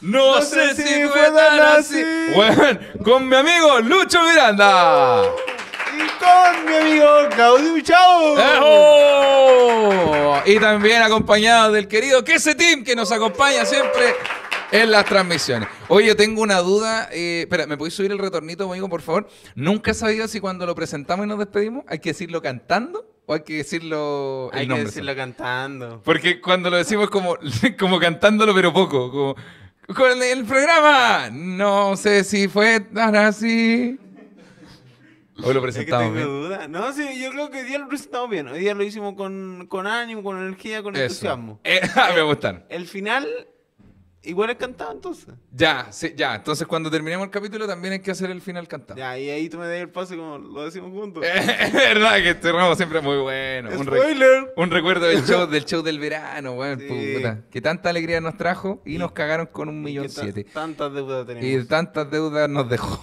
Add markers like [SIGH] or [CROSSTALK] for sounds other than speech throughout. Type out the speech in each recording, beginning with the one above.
No, sé, si, fue tan así. Bueno, con mi amigo Lucho Miranda. Y con mi amigo Claudio Chao. Y también acompañado del querido Kese Team que nos acompaña siempre en las transmisiones. Oye, tengo una duda. Eh, espera, ¿me podéis subir el retornito, amigo, por favor? Nunca he sabido si cuando lo presentamos y nos despedimos hay que decirlo cantando o hay que decirlo. hay que decirlo cantando. Porque cuando lo decimos como, [LAUGHS] como cantándolo, pero poco. Como, con el programa. No sé si fue tan así. Hoy lo presentamos tengo bien. Duda. No, sí, yo creo que hoy día lo presentamos bien. Hoy día lo hicimos con, con ánimo, con energía, con entusiasmo. Eh, [LAUGHS] me gustan. El final Igual es cantado entonces. Ya, sí, ya. Entonces cuando terminemos el capítulo también hay que hacer el final cantado. Ya, y ahí tú me das el paso como lo decimos juntos. [LAUGHS] es verdad que este ramo siempre es muy bueno. Un, un recuerdo del show, del show del verano, weón. puta. Que tanta alegría nos trajo y, nos cagaron con un millón siete. Tantas deudas tenemos. Y tantas deudas nos dejó.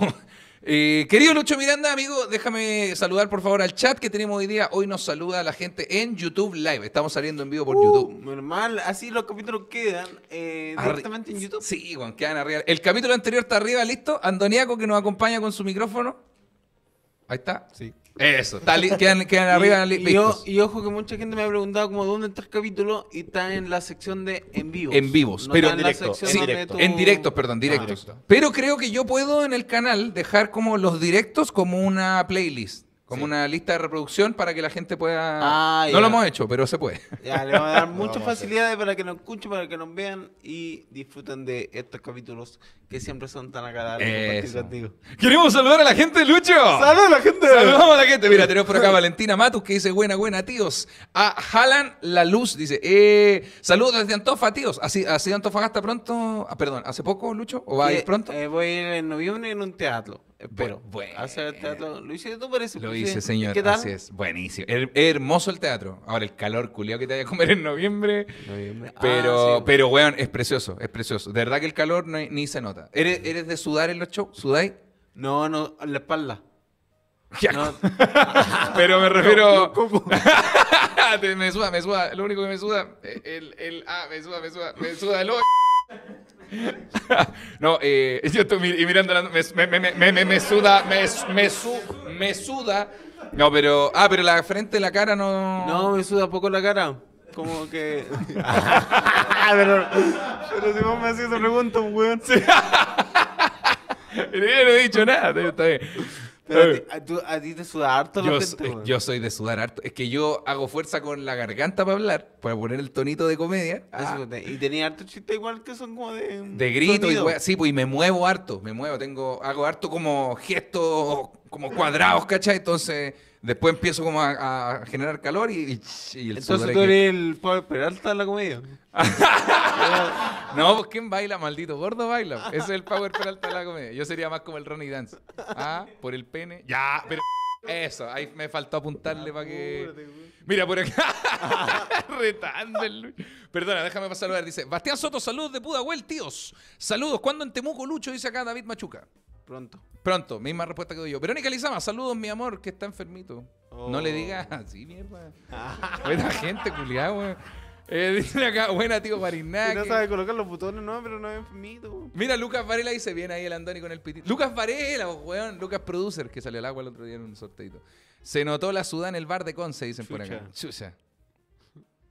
Eh, querido Lucho Miranda, amigo, déjame saludar por favor al chat que tenemos hoy día. Hoy nos saluda la gente en YouTube Live. Estamos saliendo en vivo por uh, YouTube. Normal, así los capítulos quedan eh, directamente en YouTube. Sí, Juan, quedan arriba. El capítulo anterior está arriba, listo. Andoniaco que nos acompaña con su micrófono. Ahí está. Sí. Eso, quedan, arriba y, ojo que mucha gente me ha preguntado como dónde está el capítulo y está en la sección de en vivos. En vivos, pero en, directo, en, directos, perdón, ah, directos. Pero creo que yo puedo en el canal dejar como los directos como una playlist. Como una lista de reproducción para que la gente pueda. Ah, no lo hemos hecho, pero se puede. [LAUGHS] Ya, le vamos a dar [LAUGHS] muchas facilidades para que nos escuchen, para que nos vean y disfruten de estos capítulos que siempre son tan agradables. Queremos saludar a la gente, Lucho. Saludos a la gente. Saludamos a la gente. Mira, tenemos por acá a [LAUGHS] Valentina Matus que dice: Buena, buena, tíos. A Jalan La Luz dice: eh, Saludos desde Antofa, tíos. ¿Así, así Antofagasta pronto? Ah, perdón, ¿hace poco, Lucho? ¿O va a ir pronto? Eh, voy a ir en noviembre en un teatro. Eh, pero bueno. el teatro. Lo hice tú, parece. Lo hice, señor. ¿Qué tal? Así es. Buenísimo. hermoso el teatro. Ahora, el calor culiao que te vaya a comer en noviembre. Noviembre. Ah, pero, pero weón, es precioso. Es precioso. De verdad que el calor ni se nota. ¿Eres, ¿Eres de sudar en los shows? ¿Sudáis? No, no, en la espalda. [LAUGHS] [LAUGHS] pero me refiero. [LAUGHS] me suda, me suda. Lo único que me suda. El, el, ah, me suda, me suda. Me suda el [LAUGHS] no, eh, yo estoy mirando, me, me, me, me suda, me, me suda. No, pero, ah, pero la frente, la cara no... No, me suda poco la cara. Como que... [LAUGHS] Ah, pero, pero si vos me hacías esa pregunta, weón. [LAUGHS] yo no he dicho nada, está bien. Eh. tú a ti, te suda harto yo, yo soy de sudar harto. Es que yo hago fuerza con la garganta para hablar, para poner el tonito de comedia. Ah, pues, y tenía harto chiste igual que son como de. Mm, de grito y Sí, pues y me muevo harto. Me muevo, tengo, hago harto como gestos como cuadrados, ¿cachai? Entonces Después empiezo como a, generar calor y, y, el Entonces tú eres el Power Peralta de la comedia. [LAUGHS] no, pues ¿quién baila? Maldito gordo baila. Ese es el Power Peralta de la comedia. Yo sería más como el Ronnie Dance. Ah, por el pene. Ya, pero... Eso, ahí me faltó apuntarle para que. Mira, por acá. [LAUGHS] Retándolo. Perdona, déjame pasar a ver. Dice: Bastián Soto, saludos de Pudahuel, tíos. Saludos. ¿Cuándo en Temuco, Lucho? Dice acá David Machuca. Pronto. Pronto, misma respuesta que doy yo. Verónica Lizama, saludos, mi amor, que está enfermito. No le oh. digas [LAUGHS] así, ah, mierda. Ah. Buena gente, culiá, weón. Eh, [LAUGHS] acá, buena tío marinac no sabe colocar los botones, no, pero no es enfermito. Mira, Lucas Varela dice, viene ahí el Andoni con el pitito. Lucas Varela, weón, Lucas Producer, que salió al agua el otro día en un sorteito. Se notó la sudá en el bar de Conce, dicen por acá. Chucha.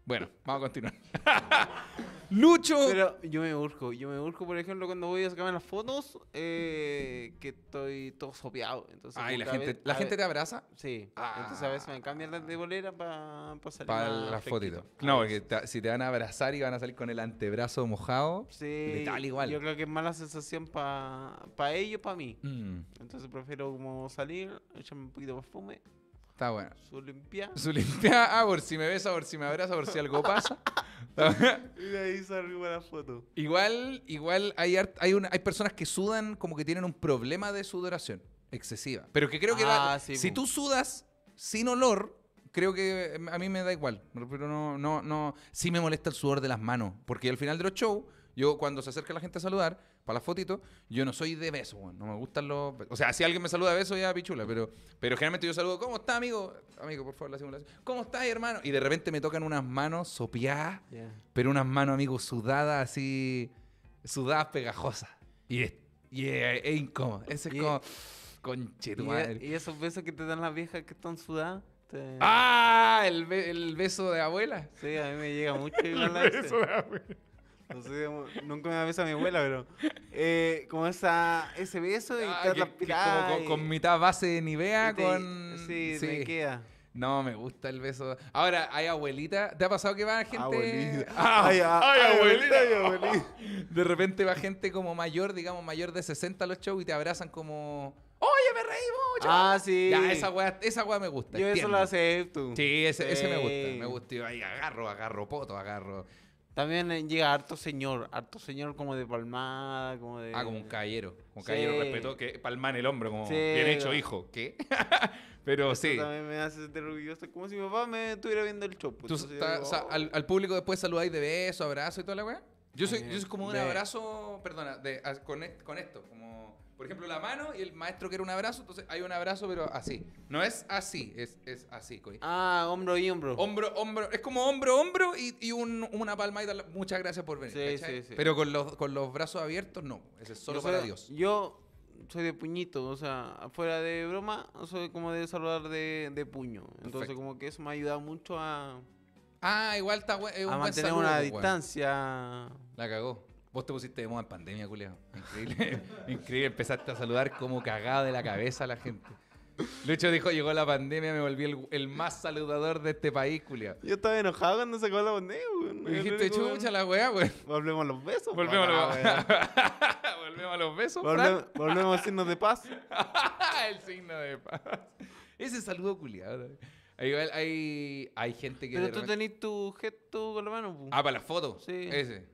Bueno, vamos a continuar. [LAUGHS] Lucho. Pero yo me urco, yo me urco por ejemplo, cuando voy a sacarme las fotos, eh, que estoy todo sopeado. Entonces, ah, la gente, ¿la gente te abraza? Sí. Entonces a veces me cambian de bolera para salir. Para las fotitos. No, porque si te van a abrazar y van a salir con el antebrazo mojado, sí, tal igual. Yo creo que es mala sensación para pa ellos, para mí. Mm. Entonces prefiero como salir, echarme un poquito de perfume su limpia. Su limpia. [LAUGHS] Ah, por si me besa, ver si me abraza, por si algo pasa. [LAUGHS] y ahí la foto. Igual, igual hay, hay, hay personas que sudan como que tienen un problema de sudoración excesiva. Pero que creo que ah, si tú sudas sin olor, creo que eh, a mí me da igual. Pero no, no, no. Sí me molesta el sudor de las manos. Porque al final de los shows yo cuando se acerca la gente a saludar, para la fotito, yo no soy de beso No me gustan los O sea, si alguien me saluda de besos, ya pichula, pero, pero generalmente yo saludo, ¿cómo está, amigo? Amigo, por favor, la simulación. ¿Cómo estás, hermano? Y de repente me tocan unas manos sopiadas, pero unas manos, amigo, sudadas, así, sudadas pegajosas. Y es, y es, incómodo. Ese es como, conche madre. ¿Y esos besos que te dan las viejas que están sudadas? ¡Ah! El, el, beso de abuela. Sí, a mí me llega mucho. [LAUGHS] el beso de abuela. No nunca me beso a mi abuela, pero. Eh, como esa, ese beso y ah, que, con, mitad base de Nivea, con. Sí, se me queda. No, me gusta el beso. Ahora, hay abuelita. ¿Te ha pasado que va gente. [LAUGHS] Ah, ay, abuelita, ay, abuelita. [LAUGHS] De repente va gente como mayor, digamos, mayor de 60 a los shows y te abrazan como. Oye, me reí mucho. Ah, sí. esa weá, esa me gusta. Yo eso lo acepto. Sí, ese, sí. ese me gusta. Me gusta. Y ahí agarro, agarro poto, agarro. También eh, llega harto señor, harto señor como de palmada, como de... Ah, como un caballero, un callero, respeto, que palman el hombro, como bien hecho hijo, ¿qué? [LAUGHS] pero sí. también me hace sentir orgulloso, como si mi papá me estuviera viendo el chopo. Tú oh". al, público después saludáis de beso, abrazo y toda la weá. Yo soy, yo eh, soy como un abrazo, perdona, de, e, con esto, como por ejemplo, la mano y el maestro quiere un abrazo, entonces hay un abrazo, pero así. No es así, es, así, Ah, hombro y hombro. Hombro, hombro. Es como hombro, hombro y, y un, una palmadita. Muchas gracias por venir. Sí, sí, sí. Pero con los, brazos abiertos, no. Ese es solo para Dios. Yo soy de puñito, o sea, fuera de broma, soy como de saludar de, de puño. Entonces, como que eso me ha ayudado mucho a. Ah, igual está bueno mantener una distancia. La cagó. Vos te pusiste de moda en pandemia, culiado. Increíble. [LAUGHS] Increíble. Empezaste a saludar como cagada de la cabeza a la gente. Lucho dijo, llegó la pandemia, me volví el, el más saludador de este país, culia. Yo estaba enojado cuando se acabó la pandemia, güey. Me dijiste, mucha la weá, güey Volvemos a los besos. Pues, volvemos, a, [LAUGHS] volvemos a los besos, Volvemos, volvemos al signo de paz. [LAUGHS] el signo de paz. Ese saludo culiado. Hay, hay, hay gente que... Pero tú tenés tu gesto con la mano. Pues. Ah, para la foto. Sí. Ese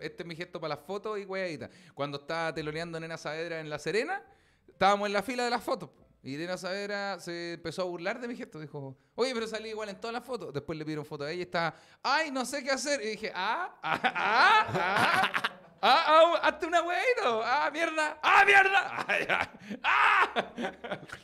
este es mi gesto para las fotos y weadita. Cuando estaba teloneando Nena Saavedra en La Serena, estábamos en la fila de las fotos. Y Nena Saavedra se empezó a burlar de mi gesto. Dijo, oye, pero salí igual en todas las fotos. Después le pidieron foto a ella y estaba, ay, no sé qué hacer. Y dije, ah, ah, ah. ah ah, ah, uh, hazte una hueá! ah, mierda, ah, mierda, [LAUGHS] ah, ah.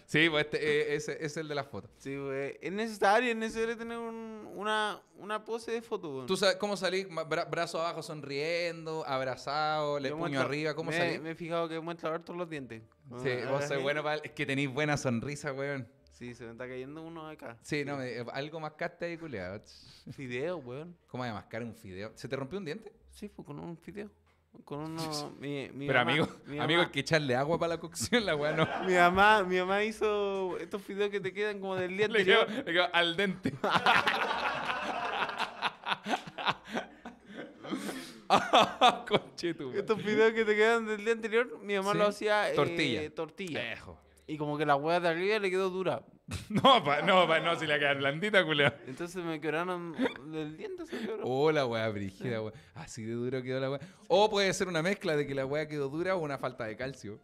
Sí, pues este, eh, ese, es el de las fotos. Sí, pues es necesario, es necesario tener una, pose de foto. ¿Tú sabes cómo salís? brazo abajo sonriendo, abrazado, El puño arriba, ¿cómo salís? Me he fijado que muestra ver todos los dientes. Sí, vos sos bueno para... Es que tenéis buena sonrisa, weón. Sí, se me está cayendo uno acá. Sí, no, me, eh, algo mascaste ahí, culiado. Fideo, weón. ¿Cómo a mascar un fideo? ¿Se te rompió un diente? Sí, fue con un fideo con uno. [LAUGHS] Mi, Pero amigo, amigo, hay que echarle agua para la cocción, la weá no. [LAUGHS] Mi mamá, mi mamá hizo estos videos que te quedan como del día [LAUGHS] anterior. Le quedó, al dente. estos videos que te quedan del día anterior, mi mamá lo hacía eh, tortilla. tortilla. Y como que la hueá de arriba le quedó dura. [LAUGHS] No, no, no, si la queda blandita, culiao. Entonces me quebraron del diente, O oh, la weá, brígida, Así de duro quedó la weá. O puede ser una mezcla de que la weá quedó dura o una falta de calcio.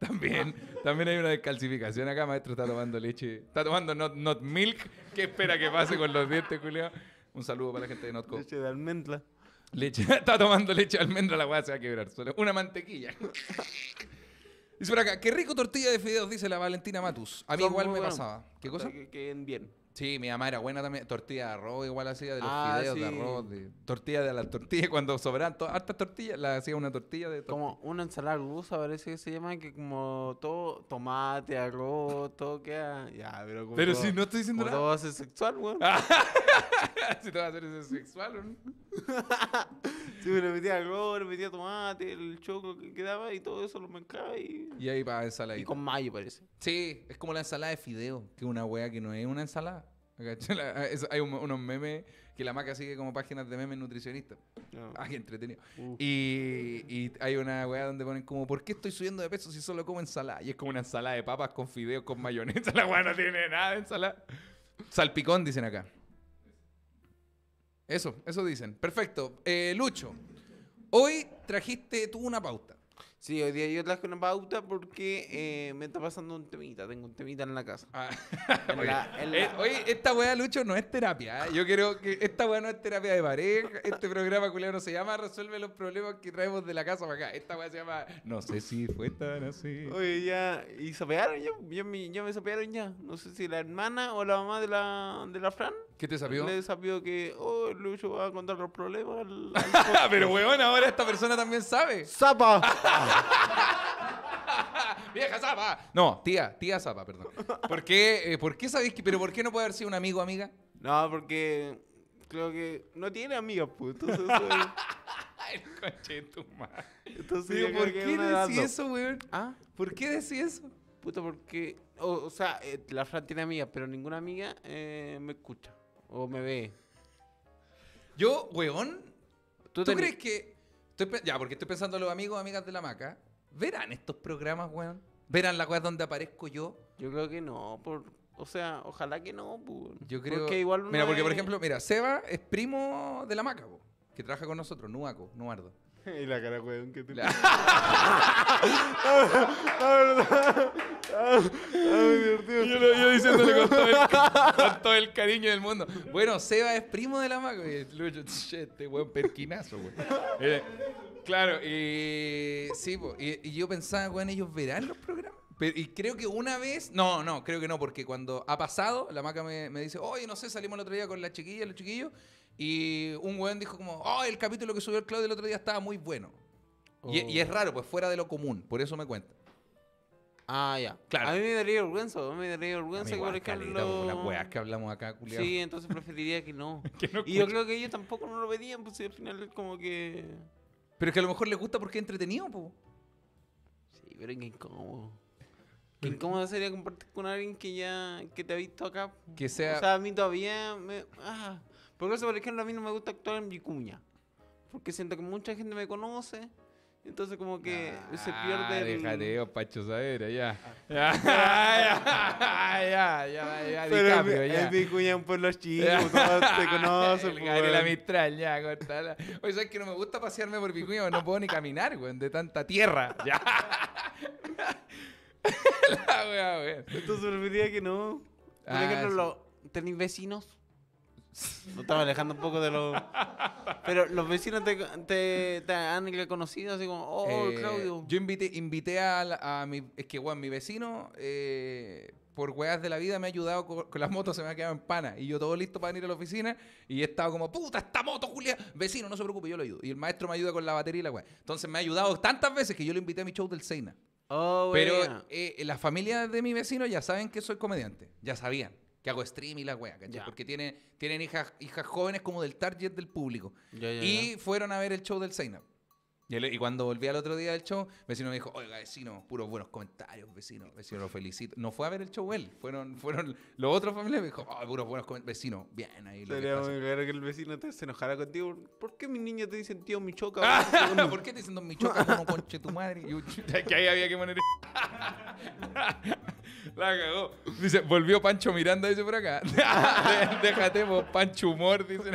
[LAUGHS] También, también hay una descalcificación acá, maestro está tomando leche. Está tomando not, milk. ¿Qué espera que pase con los dientes, culiao? Un saludo para la gente de Notco. Leche de almendra. Leche, [LAUGHS] está tomando leche de almendra, la weá se va a quebrar. Solo una mantequilla. Dice por acá, qué rico tortilla de fideos, dice la Valentina Matus. A mí igual me pasaba. ¿Qué cosa? Que queden bien. Sí, mi mamá era buena también. Tortilla de arroz, igual hacía de los ah, fideos de arroz. De, tortilla de las tortillas. [LAUGHS] Cuando sobran todas hartas tortillas, la hacía una tortilla de todo. Como una ensalada rusa parece que se llama, que como todo tomate, arroz, todo queda... Ya, pero como Pero si no estoy diciendo nada. [LAUGHS] todo va a ser sexual, weón. si todo va a hacer sexual, weón. ¿no? [LAUGHS] Sí, pero metía arroz, le metía tomate, el choco que quedaba y todo eso lo mezclaba y... Y ahí para ensalada. Y con mayo parece. Sí, es como la ensalada de fideo, que es una wea que no es una ensalada. hay unos memes que la maca sigue como páginas de memes nutricionistas. Ah, ah entretenido. Y, y, hay una weá donde ponen como, ¿por qué estoy subiendo de peso si solo como ensalada? Y es como una ensalada de papas con fideo con mayonesa. [LAUGHS] La weá no tiene nada de ensalada. Salpicón, dicen acá. Eso, eso dicen. Perfecto. Eh, Lucho, hoy trajiste tú una pauta. Sí, hoy día yo traje una pauta porque eh, me está pasando un temita. Tengo un temita en la casa. Ah. [LAUGHS] Eh, oye, esta weá, Lucho, no es terapia. ¿eh? Yo creo que esta weá no es terapia de pareja. Este programa culero, no se llama Resuelve los problemas que traemos de la casa para acá. Esta weá se llama No sé si fue tan así. Oye, ya. ¿Y sapearon yo? Yo, me, yo me sapearon ya. No sé si la hermana o la mamá de la, de la Fran. ¿Qué te sabió? Le sabió que, oh, Lucho va a contar los problemas. [LAUGHS] Pero weón, ahora esta persona también sabe. ¡Zapa! [LAUGHS] [LAUGHS] Vieja zapa. No, tía, tía zapa, perdón. ¿Por qué, eh, qué sabéis que, pero por qué no puede haber sido un amigo o amiga? No, porque creo que no tiene amiga, puto pues, Entonces, [LAUGHS] El coche de tu madre. ¿por qué decís eso, weón? ¿Ah? ¿Por qué decís eso? Puta, porque. O, sea, eh, la Fran tiene amigas, pero ninguna amiga eh, me escucha o me ve. Yo, weón. ¿tú crees que ya, porque estoy pensando los amigos, amigas de la maca. ¿Verán estos programas, weón? ¿Verán la weá donde aparezco yo? Yo creo que no, por, o sea, ojalá que no. yo creo. que igual mira, porque por ejemplo, mira, Seba es primo de la maca, que trabaja con nosotros, Nuaco, Nuardo. [LAUGHS] Y la cara, weón, que te. La... [LAUGHS] yo, lo, yo diciéndole con todo, el, cariño del mundo. Bueno, Seba es primo de la Maca. Y Lucho, este weón perquinazo, weón. Eh, claro, y. Sí, y, yo pensaba, weón, ellos verán los programas. y creo que una vez. No, no, creo que no, porque cuando ha pasado, la maca me, me dice, oye, no sé, salimos el otro día con la chiquilla, los chiquillos. Y un weón dijo como, oh, el capítulo que subió el Claudio el otro día estaba muy bueno. Y, es oh. raro, pues fuera de lo común, por eso me cuenta. Ah, ya. Claro. A mí me daría vergüenza, a mí me daría vergüenza que por ejemplo... Las weas que hablamos acá, culiado. Sí, entonces preferiría que no. [LAUGHS] y yo creo que ellos tampoco no lo veían, pues al final como que... Pero es que a lo mejor les gusta porque es entretenido, po. Sí, pero qué incómodo. Qué incómodo sería compartir con alguien que ya... que te ha visto acá. Que sea... O sea, a mí todavía me... Ah. Por eso, por ejemplo, a mí no me gusta actuar en Vicuña. Porque siento que mucha gente me conoce. Entonces como que se ah, pierde el... Déjate, oh, Pacho Saber, ah. [LAUGHS] ya. Ya, ya, ya, ya, ya, Pero cambio, ya. Es mi por los chicos, todos te conocen. la [LAUGHS] pues. Mistral, ya, cortala. Oye, ¿sabes que no me gusta pasearme por Vicuña? No puedo ni caminar, güey, de tanta tierra. Ya. [LAUGHS] La wea, güey. Entonces me que no. Por ah, ejemplo, ¿tenéis vecinos? no estaba alejando un poco de los... [LAUGHS] Pero los vecinos te, han reconocido así como, oh, eh, Claudio. Yo invité, a, mi... Es que, mi vecino, eh, por weas de la vida, me ha ayudado con, las motos, se me ha quedado en pana. Y yo todo listo para venir a la oficina y he estado como, puta, esta moto, Julia. Vecino, no se preocupe, yo lo ayudo. Y el maestro me ayuda con la batería y la wea. Entonces me ha ayudado tantas veces que yo lo invité a mi show del Seina. Oh, Pero las eh, la familia de mi vecino ya saben que soy comediante. Ya sabían que hago stream y la wea, ¿cachai? Porque tienen, tienen hijas, hijas jóvenes como del target del público. y fueron a ver el show del Seinap. Y, y, cuando volví al otro día del show, vecino me dijo, oiga, vecino, puros buenos comentarios, vecino, vecino, lo felicito. No fue a ver el show él, fueron, fueron los otros familiares, me dijo, oh, puros buenos comentarios, vecino, bien ahí. Lo Sería muy claro que el vecino se enojara contigo. ¿Por qué mis niños te dicen tío Michoca? [LAUGHS] ¿Por qué te dicen don Michoca, mono conche tu madre? [LAUGHS] que ahí había que poner... [LAUGHS] La cagó. Dice, volvió Pancho Miranda, dice por acá. [LAUGHS] Déjate vos, Pancho Humor, dice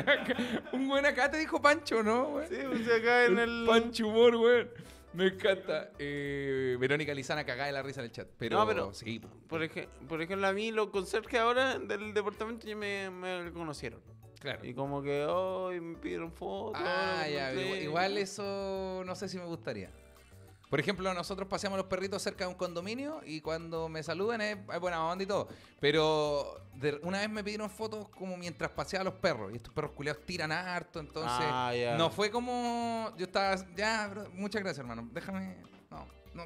Un buen acá te dijo Pancho, ¿no? Pues, sí, acá en el... Pancho Humor, güey. Me encanta. Eh, Verónica Lizana cagada de la risa en el chat. Pero, no, pero sí. Por, ejemplo, a mí los conserjes ahora del departamento ya me, me conocieron. Claro. Y como que, hoy me pidieron fotos. Ah, ya, igual eso no sé si me gustaría. Por ejemplo, nosotros paseamos los perritos cerca de un condominio y cuando me saludan es, buena onda y todo. Pero una vez me pidieron fotos como mientras paseaba los perros. Y estos perros culiados, tiran harto, entonces. Ah, no fue como. Yo estaba. Ya, muchas gracias, hermano. Déjame. No, no,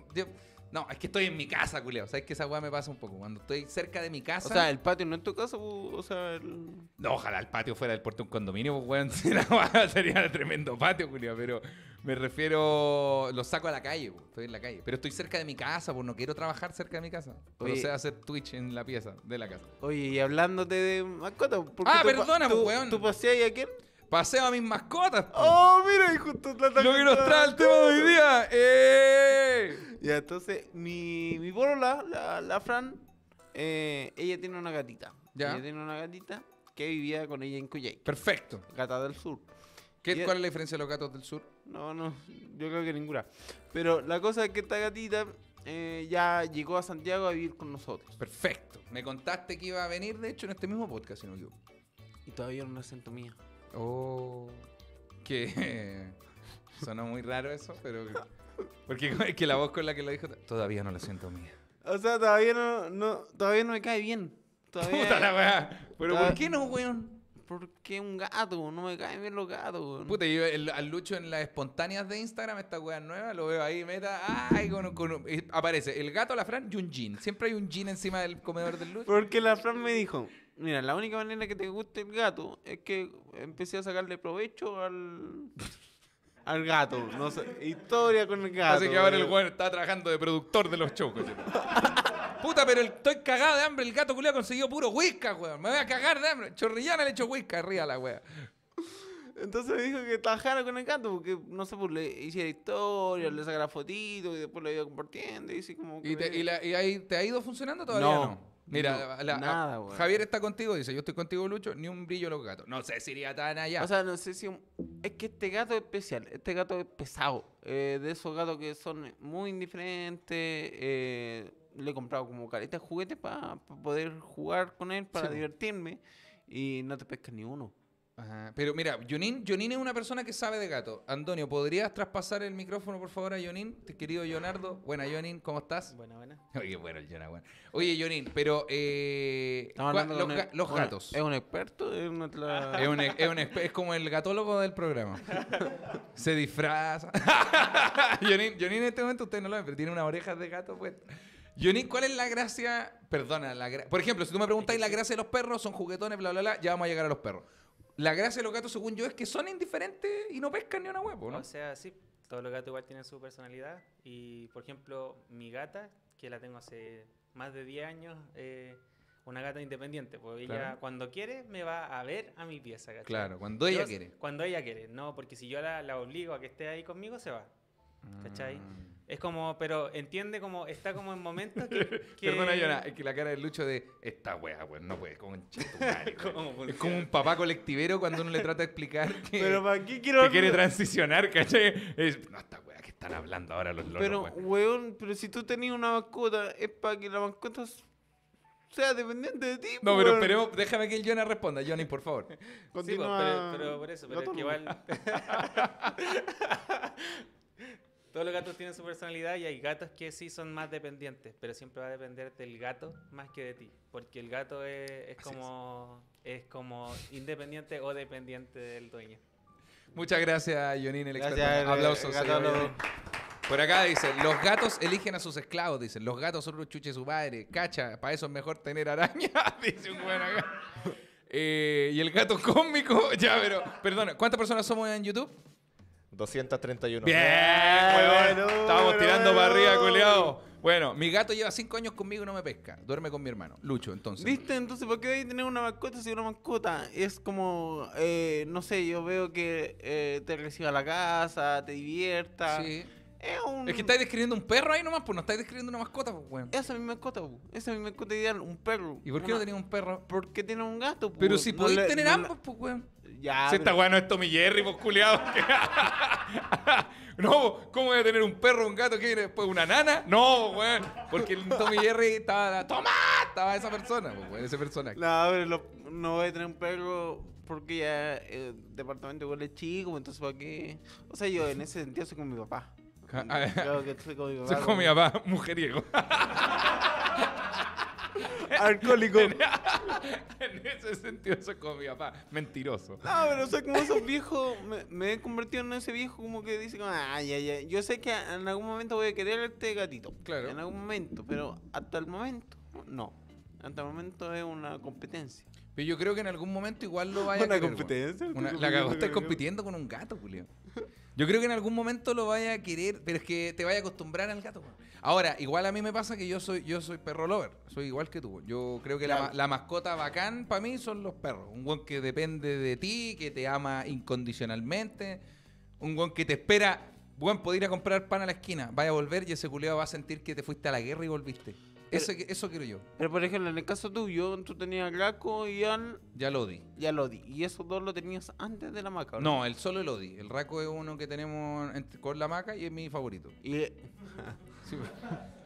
no, es que estoy en mi casa, culiao. O Sabes que esa weá me pasa un poco. Cuando estoy cerca de mi casa. O sea, el patio no en tu casa, o sea. El... No, ojalá el patio fuera del puerto de un condominio, pues [LAUGHS] Sería, el tremendo patio, Julia, pero. Me refiero, lo saco a la calle, estoy en la calle. Pero estoy cerca de mi casa, pues no quiero trabajar cerca de mi casa. Pero sé hacer Twitch en la pieza de la casa. Oye, y hablándote de mascotas... ¿por qué Ah, weón. ¿Tú paseas a quién? Paseo a mis mascotas. Oh, mira, y justo lo que nos trae el tema de hoy día. ¡Eh! Ya, entonces, mi, mi la, la Fran, eh, ella tiene una gatita. Ya. Ella tiene una gatita que vivía con ella en Cuyay, Perfecto. gata del sur. ¿Qué, ¿Cuál es la diferencia de los gatos del sur? no, no, yo creo que ninguna. Pero la cosa es que esta gatita eh, ya llegó a Santiago a vivir con nosotros. Perfecto. Me contaste que iba a venir, de hecho, en este mismo podcast, si no yo. Y todavía no la siento mía. Oh. Que [LAUGHS] sonó muy raro eso, pero. Porque [LAUGHS] es que la voz con la que lo dijo todavía no la siento mía. O sea, todavía no, todavía no me cae bien. Puta la weá. Pero ¿por qué no, weón? ¿Por qué un gato? No me caen bien los gatos. Puta, yo al Lucho en las espontáneas de Instagram, esta wea nueva, lo veo ahí, meta, ay, aparece el gato, la Fran y un jean. Siempre hay un jean encima del comedor del Lucho. Porque la Fran me dijo, mira, la única manera que te guste el gato es que empecé a sacarle provecho al... al gato, no historia con el gato. Así que ahora el weón está trabajando de productor de los chocos. [LAUGHS] Puta, pero estoy cagado de hambre. El gato ha conseguido puro whisky, weón. Me voy a cagar de hambre. Chorrillana le hecho whisky arriba la weón. Entonces dijo que trabajara con el gato porque, no sé, pues le hiciera historia, mm. le sacara fotitos y después lo iba compartiendo. Y, te, ahí, te ha ido funcionando todavía? No. no? Mira, nada, ah, Javier está contigo, dice, yo estoy contigo, Lucho, ni un brillo los gatos. No sé si iría tan allá. O sea, no sé si... Es que este gato es especial, este gato es pesado. Eh, de esos gatos que son muy indiferentes, eh, le he comprado como caleta de juguetes para poder jugar con él, para divertirme, y no te pescas ni uno. Pero mira, Jonin, Jonin es una persona que sabe de gato. Antonio, ¿podrías traspasar el micrófono, por favor, a Jonin? Querido Leonardo. Buena, Jonin, ¿cómo estás? Buena, buena. [LAUGHS] Oye, bueno, el Oye, Jonin, pero. Eh, los, gatos. ¿Es un experto? Es, [LAUGHS] un, es, como el gatólogo del programa. [LAUGHS] Se disfraza. Jonin, en este momento usted no lo ve, pero tiene unas orejas de gato, pues. Johnny, ¿cuál es la gracia? Perdona, la gracia... por ejemplo, si tú me preguntáis la gracia de los perros, son juguetones, bla, bla, bla, ya vamos a llegar a los perros. La gracia de los gatos, según yo, es que son indiferentes y no pescan ni una huevo, ¿no? O sea, sí, todos los gatos igual tienen su personalidad. Y, por ejemplo, mi gata, que la tengo hace más de 10 años, eh, una gata independiente, porque ella cuando quiere me va a ver a mi pieza. ¿cachai? Claro, cuando ella quiere. Cuando ella quiere, no, porque si yo la, obligo a que esté ahí conmigo, se va. ¿Cachai? Mm. Es como, pero entiende como, está como en momentos que. [LAUGHS] Perdona, Yona, es que la cara del Lucho de esta wea, weón, no puede, como un [LAUGHS] madre, Es como un papá colectivero cuando uno le trata de explicar [LAUGHS] que. quiere transicionar, ¿cachai? no, esta wea que están hablando ahora los loros. Pero, weón, pero si tú tenías una mascota, es para que la mascota sea dependiente de ti. No, pero esperemos, déjame que el responda. Johnny, por favor. Continúa. Sí, pues, pero, por eso, pero es que igual. Todos los gatos tienen su personalidad y hay gatos que sí son más dependientes, pero siempre va a depender del gato más que de ti, porque el gato es, como es. como independiente o dependiente del dueño. Muchas gracias, Jonin, el experto. Eh, Por acá dice, los gatos eligen a sus esclavos, dicen. Los gatos son los chuches su padre. Cacha, para eso es mejor tener araña, [LAUGHS] dice un buen acá. Eh, y el gato [LAUGHS] cómico, ya, pero, perdona, ¿cuántas personas somos en YouTube? 231. Bien, Estábamos tirando para arriba, culiao. Bueno, mi gato lleva cinco años conmigo y no me pesca. Duerme con mi hermano, Lucho, entonces. ¿Viste? Entonces, ¿por qué hay tener una mascota si una mascota es como, eh, no sé, yo veo que eh, te reciba a la casa, te divierta. Sí. Es, que estáis describiendo un perro ahí nomás, pues no estáis describiendo una mascota, pues, weón. Esa es mi mascota, pues. Esa es mi mascota ideal, un perro. ¿Y por qué no tenía un perro? Porque tiene un gato, pues. Pero si podéis tener ambos, pues, weón. Ya. Si esta weón no es Tommy Jerry, pues, culiado. [LAUGHS] no, ¿cómo voy a tener un perro, un gato? ¿Qué viene después? ¿Una nana? No, pues, weón. Porque el Tommy Jerry estaba. ¡Toma! Estaba esa persona, pues, weón, ese No, pero no voy a tener un perro porque ya eh, el departamento es chico, pues, entonces, ¿para qué? O sea, yo en ese sentido soy como mi papá. Mm, claro, que como mi [LAUGHS] papá, mujeriego. [LAUGHS] Alcohólico. E- [LAUGHS] en, ese sentido soy como mi papá, mentiroso. No, pero soy como esos viejos. Me, he convertido en ese viejo como que dice, ay, ay, ay. Yo sé que en algún momento voy a querer este gatito. Claro. En algún momento, pero hasta el momento, no. Hasta el momento es una competencia. Pero yo creo que en algún momento igual lo vaya a ¿Una competencia? la cagó estás compitiendo con un gato, Julio. Yo creo que en algún momento lo vaya a querer, pero es que te vaya a acostumbrar al gato. Ahora, igual a mí me pasa que yo soy yo soy perro lover, soy igual que tú. Yo creo que la, mascota bacán para mí son los perros. Un buen que depende de ti, que te ama incondicionalmente, un buen que te espera, buen poder ir a comprar pan a la esquina, vaya a volver y ese culeado va a sentir que te fuiste a la guerra y volviste eso, eso, quiero yo. Pero por ejemplo, en el caso tuyo, tú tenías raco y al. Ya Lodi. Ya Lodi. Y esos dos lo tenías antes de la maca, ¿verdad? No, el solo el Lodi. El Raco es uno que tenemos con la maca y es mi favorito. Y. [LAUGHS] sí,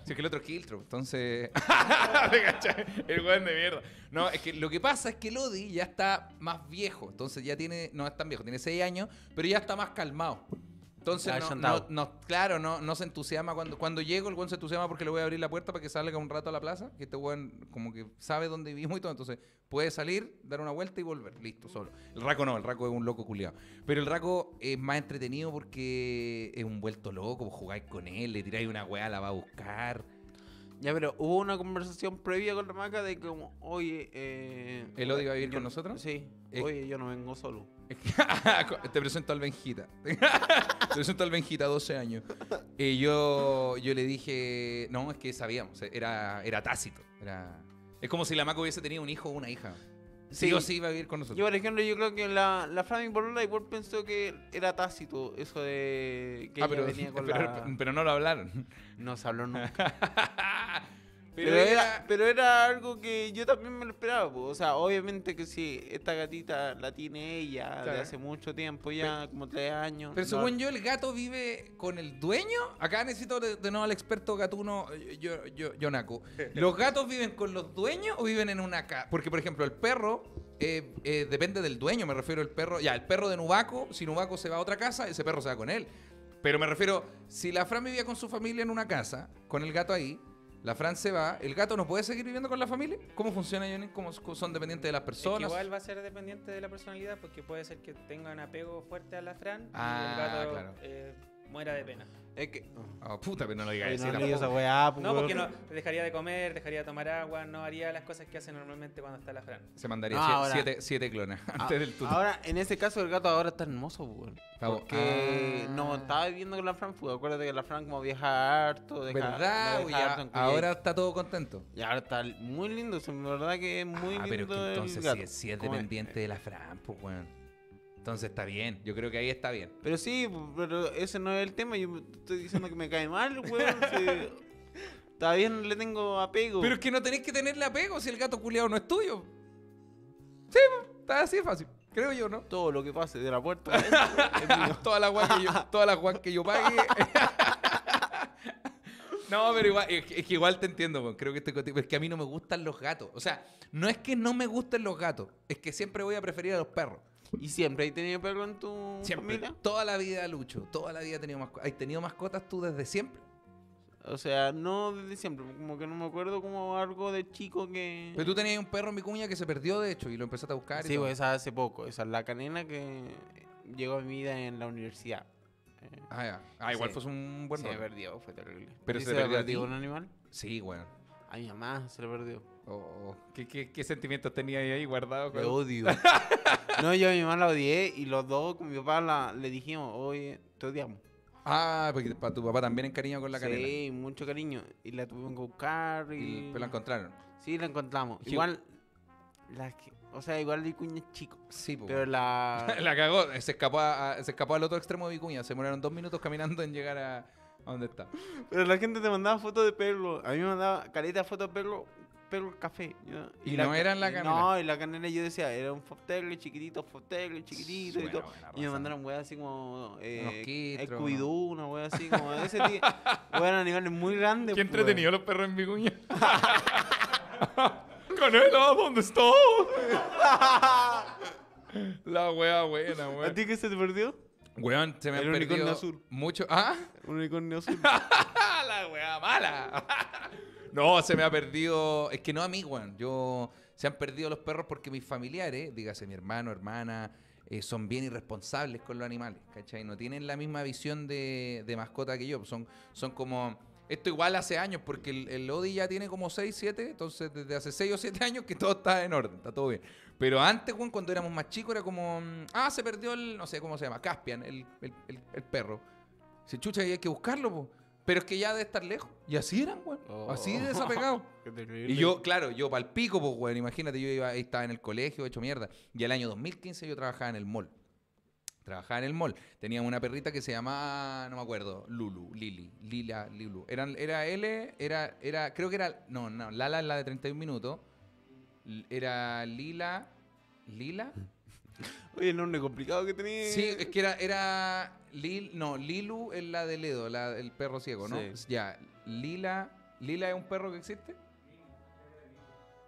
es que el otro es Kiltro, entonces. [LAUGHS] el weón de mierda. No, es que lo que pasa es que Lodi ya está más viejo. Entonces ya tiene. No es tan viejo, tiene seis años, pero ya está más calmado. Entonces, no, no, claro, no, no se entusiasma. Cuando, cuando llego, el buen se entusiasma porque le voy a abrir la puerta para que salga un rato a la plaza. Que este weón, como que sabe dónde vivimos y todo. Entonces, puede salir, dar una vuelta y volver. Listo, solo. El raco no, el raco es un loco culiado. Pero el raco es más entretenido porque es un vuelto loco. Pues jugáis con él, le tiráis una weá, la va a buscar. Ya, pero hubo una conversación previa con la maca de como, oye. Eh, ¿El odio va a vivir con nosotros? Sí. oye, yo no vengo solo. [LAUGHS] Te presento al Benjita. [LAUGHS] Te presento al Benjita, 12 años. Y eh, yo, yo le dije, no, es que sabíamos, era, era tácito. Era... Es como si la Maco hubiese tenido un hijo o una hija. Sí, o sí iba a vivir con nosotros. Yo, por ejemplo, yo creo que la, la Flaming Bolola igual pensó que era tácito eso de que ah, ella pero, venía con [LAUGHS] pero, pero no lo hablaron. No se habló nunca. Pero, era, pero era algo que yo también me lo esperaba. O sea, obviamente que sí, esta gatita la tiene ella hace mucho tiempo, ya como tres años. Pero según yo, el gato vive con el dueño. Acá necesito de, nuevo al experto gatuno, yo, yo, [LAUGHS] ¿Los gatos viven con los dueños o viven en una casa? Porque, por ejemplo, el perro eh, eh, depende del dueño. Me refiero al perro. Ya, el perro de Nubaco, si Nubaco se va a otra casa, ese perro se va con él. Pero me refiero, si la Fran vivía con su familia en una casa, con el gato ahí la Fran se va. ¿El gato no puede seguir viviendo con la familia? ¿Cómo funciona, Johnny? ¿Cómo son dependientes de las personas? igual va a ser dependiente de la personalidad porque puede ser que tenga un apego fuerte a la Fran. Ah, el gato, claro. Eh, muera de pena. Es que. Oh, puta, pero no lo digas. No, pues, no, porque no, dejaría de comer, dejaría de tomar agua, no haría las cosas que hace normalmente cuando está la Fran. Se mandaría siete, siete, clones ah, antes del tuto. Ahora, en ese caso, el gato ahora está hermoso, weón. Porque ah. no estaba viviendo con la Fran, pues acuérdate que la Fran como viaja harto, de ¿verdad? ahora está todo contento. Y ahora está muy lindo, la verdad que es muy lindo. Ah, pero que entonces Si, es, si es dependiente de la Fran, pues weón. Entonces está bien, yo creo que ahí está bien. Pero sí, pero ese no es el tema. Yo estoy diciendo que me cae mal, weón. Está [LAUGHS] Todavía no le tengo apego. Pero es que no tenés que tenerle apego si el gato culiado no es tuyo. Sí, está así de fácil. Creo yo, ¿no? Todo lo que pase de la puerta. [LAUGHS] toda la guan que yo, toda que yo pague. [LAUGHS] no, pero igual, es que igual te entiendo, creo que estoy contigo. Es que a mí no me gustan los gatos. O sea, no es que no me gusten los gatos, es que siempre voy a preferir a los perros. ¿Y siempre hay tenido perro en tu Toda la vida, Lucho. Toda la vida tenido mascotas. ¿Has tenido mascotas tú desde siempre? O sea, no desde siempre. Como que no me acuerdo como algo de chico que... Pero tú tenías un perro en mi cuña que se perdió, de hecho, y lo empezaste a buscar. Sí, pues, esa hace poco. Esa es la canena que llegó a mi vida en la universidad. Eh, ah, ya. Ah, igual fue un buen Se perdió, fue terrible. ¿Pero se, perdió, un animal? Sí, bueno. A mi mamá se le perdió. ¿qué, sentimientos qué, tenía ahí guardado? odio. [LAUGHS] no, yo a mi mamá la odié y los dos con mi papá le dijimos, oye, te odiamos. Ah, porque para tu papá también en cariño con la canela. Sí, mucho cariño. Y la tuvimos que buscar. Y... Pero pues la encontraron. Sí, la encontramos. Igual, o sea, igual Vicuña es chico. Sí, Pero la... [LAUGHS] la cagó. Eh, se escapó, se escapó al otro extremo de Vicuña. Se murieron dos minutos caminando en llegar a... dónde está? Pero la gente te mandaba fotos de perro. A mí me mandaba caleta fotos de perro pero el café. Y, no eran la canela. No, y la canela yo decía, era un foftegle chiquitito, foftegle chiquitito y todo. Y me mandaron weas así como. Eh, el cuidú, una wea así como. ese tío. [LAUGHS] Weón, animales muy grandes. Qué entretenido los perros en [LAUGHS] él canela, ah, ¿dónde estoy [LAUGHS] la wea buena, wea ¿A ti qué se te perdió? Weón, se me el un Unicornio azul. Mucho. ¿Ah? Un unicornio azul. la wea mala. No, se me ha perdido. Es que no a mí, Juan. Yo. Se han perdido los perros porque mis familiares, dígase mi hermano, hermana, eh, son bien irresponsables con los animales, ¿cachai? No tienen la misma visión de, mascota que yo. Son, son como. Esto igual hace años, porque el, Lodi ya tiene como 6, 7, entonces desde hace 6 o 7 años que todo está en orden, está todo bien. Pero antes, Juan, cuando éramos más chicos, era como, mm, ah, se perdió el, no sé cómo se llama, Caspian, el, el, el perro. Se chucha y hay que buscarlo, pues. Pero es que ya de estar lejos. Y así eran, weón. Así de oh, [LAUGHS] desapegado. y yo, claro, yo pal pico, pues, weón. Imagínate, yo iba, estaba en el colegio, hecho mierda. Y el año 2015 yo trabajaba en el mall. Trabajaba en el mall. Tenía una perrita que se llamaba, no me acuerdo, Lulu, Lili, Lila, lulu Eran, era L, era, era, creo que era, no, no, Lala es la de 31 minutos. Era Lila, Lila, [LAUGHS] Oye, el nombre complicado que tenía. Sí, es que era, era Lil, no, Lilu es la de Ledo, la, el perro ciego, ¿no? Ya, Lila, ¿Lila es un perro que existe?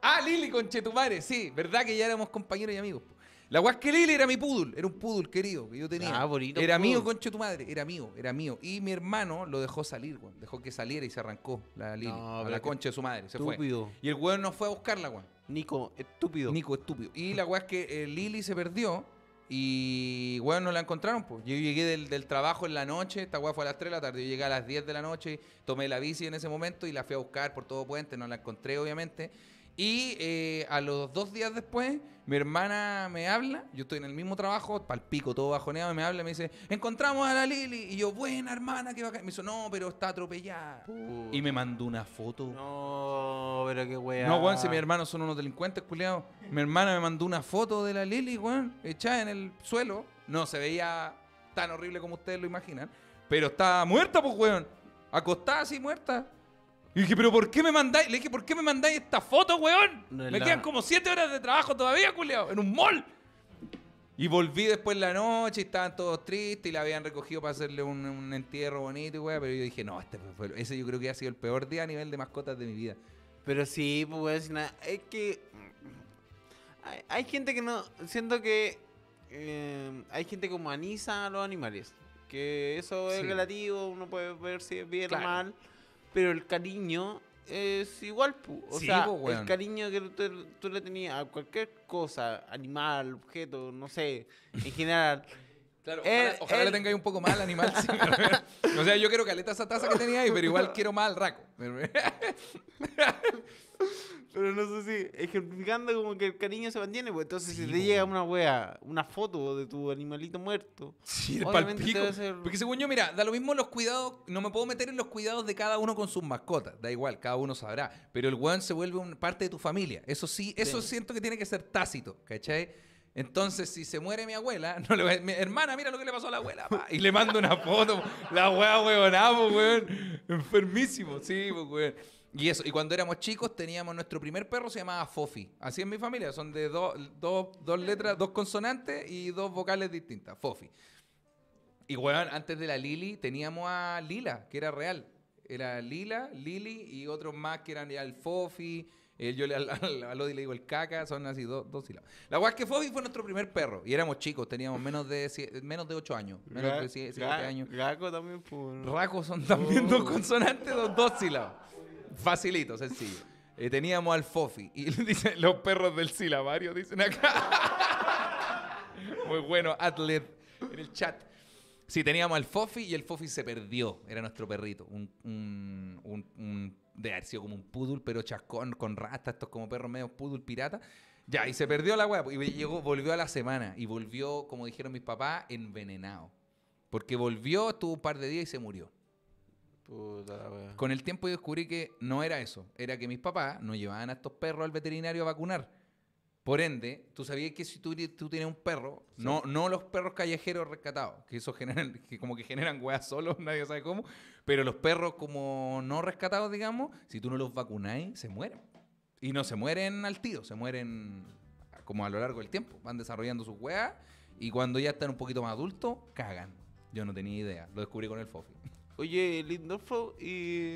Ah, Lili, conchetumare, sí, verdad que ya éramos compañeros y amigos. La Lili era mi poodle, era un poodle querido que yo tenía. Ah, bonito. Era mío, mío, de tu madre, era mío, era mío. Y mi hermano lo dejó salir, weón. Dejó que saliera y se arrancó la Lili a la concha de su madre. Se estúpido. fue. Y el weón no fue a buscarla, weón. Nico, estúpido. Nico, estúpido. Y la weá es que eh, Lili se perdió. Y, weón, no la encontraron, pues. Yo llegué del, trabajo en la noche, esta weá fue a las 3 de la tarde, yo llegué a las 10 de la noche, tomé la bici en ese momento y la fui a buscar por todo puente, no la encontré, obviamente. Y eh, a los dos días después, mi hermana me habla, yo estoy en el mismo trabajo, palpico, todo bajoneado, me habla me dice, encontramos a la Lili. Y yo, buena hermana, que va Me dice, no, pero está atropellada. Y me mandó una foto. No, pero qué weá. No, weón, si mis hermanos son unos delincuentes, culiados. Mi hermana me mandó una foto de la Lili, weón, echada en el suelo. No se veía tan horrible como ustedes lo imaginan. Pero estaba muerta, pues, weón. Acostada así, muerta. Y dije, pero ¿por qué me mandáis? Le dije, ¿por qué me mandáis esta foto, weón? me quedan como siete horas de trabajo todavía, culiao, en un mall. Y volví después en la noche y estaban todos tristes y la habían recogido para hacerle un, entierro bonito y weón. Pero yo dije, no, este ese yo creo que ha sido el peor día a nivel de mascotas de mi vida. Pero sí, pues, nada. es que. Hay, gente que no. Siento que. Eh, hay gente que humaniza a los animales. Que eso es relativo, uno puede ver si es bien o mal pero el cariño es igual, pu. o sea, el cariño que tú, le tenías a cualquier cosa, animal, objeto, no sé, en general. [LAUGHS] Claro, ojalá, le tengáis un poco mal al animal. sí, o sea, yo quiero caleta esa taza que tenía ahí, pero igual quiero más al raco. [LAUGHS] [LAUGHS] Pero no sé si ejemplificando como que el cariño se mantiene, pues entonces si te pues. llega una wea, una foto de tu animalito muerto. Sí, el Porque según yo, mira, da lo mismo los cuidados, no me puedo meter en los cuidados de cada uno con sus mascotas, da igual, cada uno sabrá, pero el weón se vuelve parte de tu familia. Eso sí, eso siento que tiene que ser tácito, ¿cachai? Entonces, si se muere mi abuela, [LAUGHS] no le mi hermana, mira lo que le pasó a la abuela, y le mando una foto. la wea, weón, ah, pues, weón. Enfermísimo, sí, pues, weón. Y eso, y cuando éramos chicos teníamos nuestro primer perro, se llamaba Fofi. Así es mi familia, son de dos letras, dos consonantes y dos vocales distintas, Fofi. Y bueno, antes de la Lili teníamos a Lila, que era real. Era Lila, Lili y otros más que eran ya el Fofi. Eh, yo le, le digo el caca, son así dos, dos sílabas. La guay que Fofi fue nuestro primer perro y éramos chicos, teníamos menos de menos de ocho años. Menos de 7 años. Raco también, puro. Pues, Raco son también dos oh. consonantes, dos, dos sílabas. Facilito, sencillo. Eh, teníamos al Fofi y [LAUGHS] dice, los perros del silabario, dicen acá. Muy bueno, Atlet en el chat. Sí, teníamos al Fofi y el Fofi se perdió. Era nuestro perrito. Un, un, de haber sido como un pudul, pero chascón, con rastas, estos como perros medio poodle pirata. Ya, y se perdió la weá. Y llegó, volvió a la semana. Y volvió, como dijeron mis papás, envenenado. Porque volvió, estuvo un par de días y se murió. Con el tiempo yo descubrí que no era eso. Era que mis papás no llevaban a estos perros al veterinario a vacunar. Por ende, tú sabías que si tú, tienes un perro, no, no los perros callejeros rescatados, que eso generan, [LAUGHS] como que generan weas solos, [LAUGHS] nadie sabe cómo, pero los perros como no rescatados, digamos, si tú no los vacunáis, se mueren. Y no se mueren al tío, se mueren como a lo largo del tiempo. Van desarrollando sus weas y cuando ya están un poquito más adultos, cagan. Yo no tenía idea, lo descubrí con el Fofi. Oye, Lindorfo y.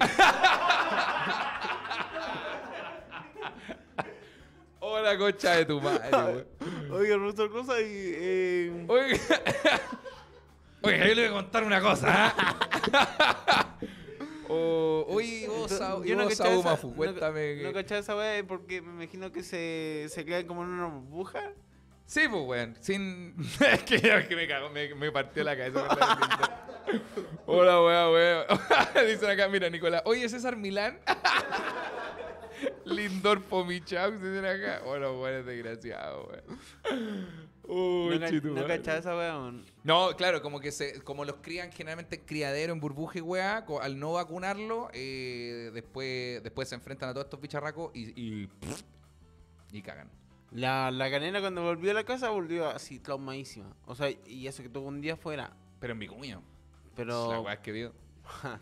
[LAUGHS] Hola, concha de tu madre, güey. Oye, nuestra Cosa y. Eh... Oye. Oye, yo le voy a contar una cosa, ¿eh? ¿ah? [LAUGHS] oye, oh, yo no cachaba esa, No, esa weá porque me imagino que se, se quedan como en una burbuja. Sí, pues, weón. Sin. [LAUGHS] es que, me cago me, partió la cabeza. Hola, weón, weón. [LAUGHS] Dicen acá, mira, Nicolás. Oye, César Milán. [LAUGHS] Lindor Pomichau, dicen acá. Bueno, weón, es desgraciado, weón. Uy, no, no cachaba esa weón. No, claro, como que se, como los crían generalmente criadero, en burbuja y weá, al no vacunarlo, eh, después, después se enfrentan a todos estos bicharracos y, y, y cagan. La, la canela cuando volvió a la casa volvió así traumadísima. O sea, y eso que tuvo un día fuera. Pero en mi cuño. Pero... La que vio. [LAUGHS]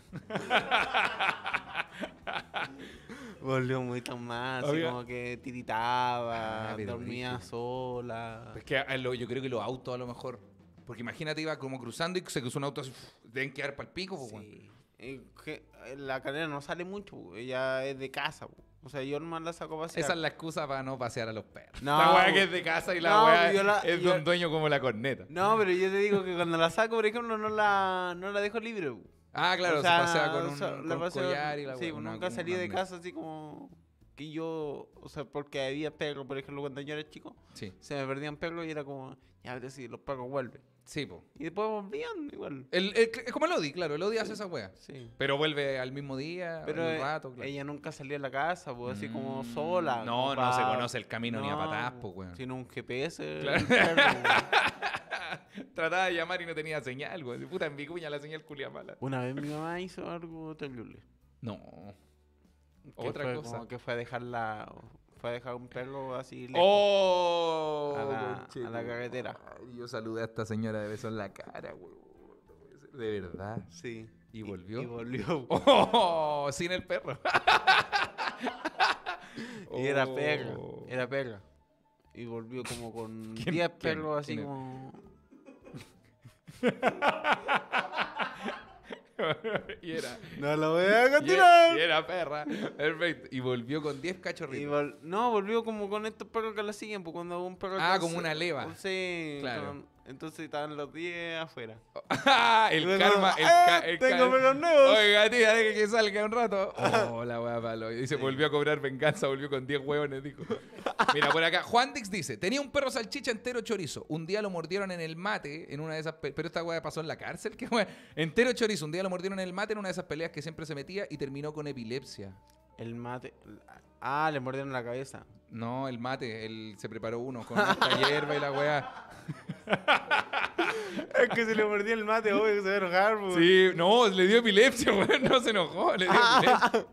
Volvió muy traumada, como que tiritaba, ah, dormía sola. Es que eh, yo creo que los autos a lo mejor. Porque imagínate, iba como cruzando y se cruzó un auto así, deben quedar para el pico, sí. Eh, eh, la canela no sale mucho, ella es de casa. Po. O sea, yo nomás la saco a pasear. Esa es la excusa para no pasear a los perros. No, la weá que es de casa y la no, weá es de un dueño como la corneta. No, pero yo te digo que cuando la saco, por ejemplo, no la, no la dejo libre. Ah, claro, se pasea con un, la un collar y Sí, nunca salí de casa así como que yo, o sea, porque había perros, por ejemplo, cuando yo era chico, se me perdían perros y era como, ya, ves, si los perros vuelven. Sí, po. Y después volvían igual. El, el, es como el Odi, claro. El Odi hace esa wea. Sí. Pero vuelve al mismo día, Pero al eh, rato, claro. ella nunca salía de la casa, pues, así como mm, sola. No, no se conoce el camino ni a patas, po, weón. Tiene un GPS. [LAUGHS] Trataba de llamar y no tenía señal, weón. Puta, en cuña la señal culia mala. Una vez mi mamá hizo algo terrible. No. Otra cosa. que fue a dejarla fue a dejar un perro así lejos ¡Oh! a, la, carretera. yo saludé a esta señora de beso en la cara, güey. De verdad. Sí. ¿Y volvió? Y, volvió. [LAUGHS] ¡Oh! Sin el perro. [LAUGHS] y era perro oh. Era perro Y volvió como con 10 [LAUGHS] perros así como... [LAUGHS] y era. No lo voy a continuar. Y, era, perra. Perfecto. Y volvió con 10 cachorritos. Y no, volvió como con estos perros que la siguen, porque cuando un perro. Ah, como una leva. Sí, claro. Entonces estaban los 10 afuera. [LAUGHS] el karma. El ¡ah! tengo nuevos. Oiga, tía, deje que salga un rato. Oh, [LAUGHS] la weá palo. Y se volvió a cobrar venganza, volvió con 10 huevones, dijo. Mira, por acá. Juan Dix dice: Tenía un perro salchicha entero chorizo. Un día lo mordieron en el mate, en una de esas. Pero esta weá pasó en la cárcel, qué weá. Entero chorizo. Un día lo mordieron en el mate, en una de esas peleas que siempre se metía y terminó con epilepsia. El mate. Ah, le mordieron la cabeza. No, el mate. Él se preparó uno con esta hierba y la weá. [LAUGHS] [LAUGHS] es que se le mordió el mate, obvio que se va a enojar, pues. Sí, no, le dio epilepsia, [LAUGHS] güey. No se enojó, le dio ah. epilepsia.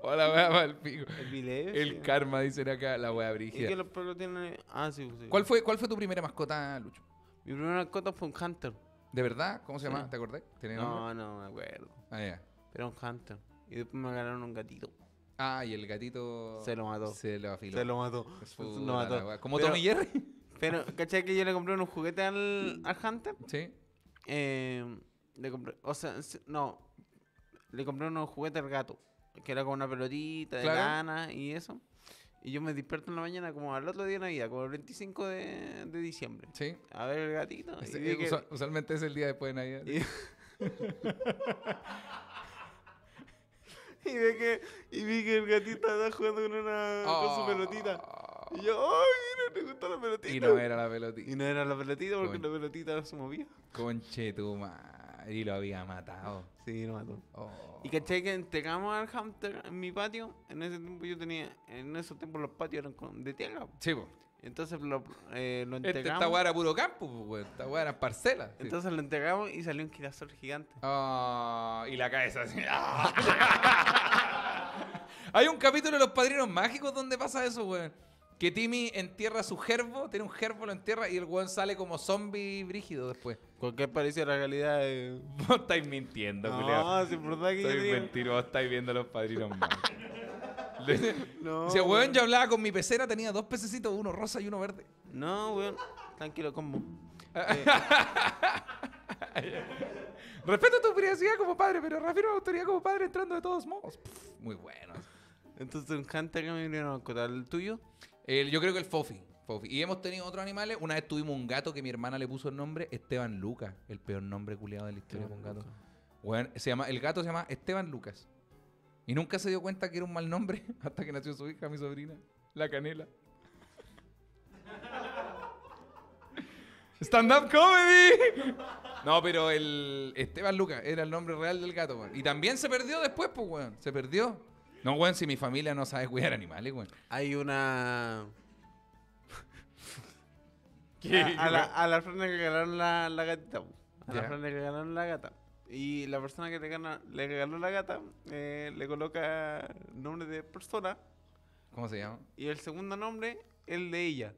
Hola, weá, para el pico. Epilepsia el karma, dicen acá, la weá brígida. ¿Y que los perros tienen... Ah, sí, sí. ¿Cuál fue, ¿Cuál fue tu primera mascota, Lucho? Mi primera mascota fue un Hunter. ¿De verdad? ¿Cómo se llama? ¿Te acordás? no, no me acuerdo. Ah, ya. Pero un Hunter. Y después me ganaron un gatito. Ah, y el gatito. Se lo mató. Se lo afiló. Se lo mató. Lo mató. Como Pero... Tommy Jerry. Pero, ¿cachai que yo le compré unos juguetes al, al Hunter? Sí. Eh, le compré, o sea, no, le compré unos juguetes al gato, que era como una pelotita de gana lana y eso. Y yo me despierto en la mañana como al otro día de Navidad, como el 25 de, de diciembre. Sí. A ver el gatito. Eh, usualmente es el día después de Navidad. Y... [LAUGHS] vi que, y vi que el gatito estaba jugando con una con su ah. pelotita. Y la pelotita! Y no era la pelotita. Y no era la pelotita porque la pelotita se movía. Conche tu madre. Y lo había matado. Sí, lo mató. Oh. Y caché que entregamos al Hunter en mi patio. En ese tiempo yo tenía. En esos tiempos los patios eran de tierra. Sí, po. Entonces lo, eh, lo este, entregamos. esta weá era puro campo, Esta weá era parcela. Entonces lo entregamos y salió un girasol gigante. Oh, y la cabeza así. [LAUGHS] Hay un capítulo de Los Padrinos Mágicos donde pasa eso, weón. Que Timmy entierra su gerbo, tiene un gerbo, lo entierra y el weón sale como zombie brígido después. qué parecido la realidad. [LAUGHS] Vos estáis mintiendo, No, culiao. si verdad que yo Soy digo- mentiroso, vos estáis viendo los padrinos más. Si el weón, yo hablaba con mi pecera, tenía dos pececitos, uno rosa y uno verde. No, weón. Tranquilo, combo. Ah. Eh. [LAUGHS] Respeto tu privacidad como padre, pero reafirmo tu autoridad como padre entrando de todos modos. muy bueno. Entonces, un Hunter que me vinieron a contar el tuyo yo creo que el Fofi. Y hemos tenido otros animales. Una vez tuvimos un gato que mi hermana le puso el nombre Esteban Lucas. El peor nombre culiado de la historia de un gato. se llama, el gato se llama Esteban Lucas. Y nunca se dio cuenta que era un mal nombre [LAUGHS] hasta que nació su hija, mi sobrina, la canela. ¡Stand-up comedy! No, pero el Esteban Lucas era el nombre real del gato, Y también se perdió después, pues, weón. Se perdió. No, güey, si mi familia no sabe cuidar animales, güey. Hay una. [LAUGHS] A, la, persona que ganaron la, la gatita. A la persona que ganaron la gata. Y la persona que le, gana- le regaló la gata eh, le coloca nombre de persona ¿Cómo se llama? y el segundo nombre el de ella.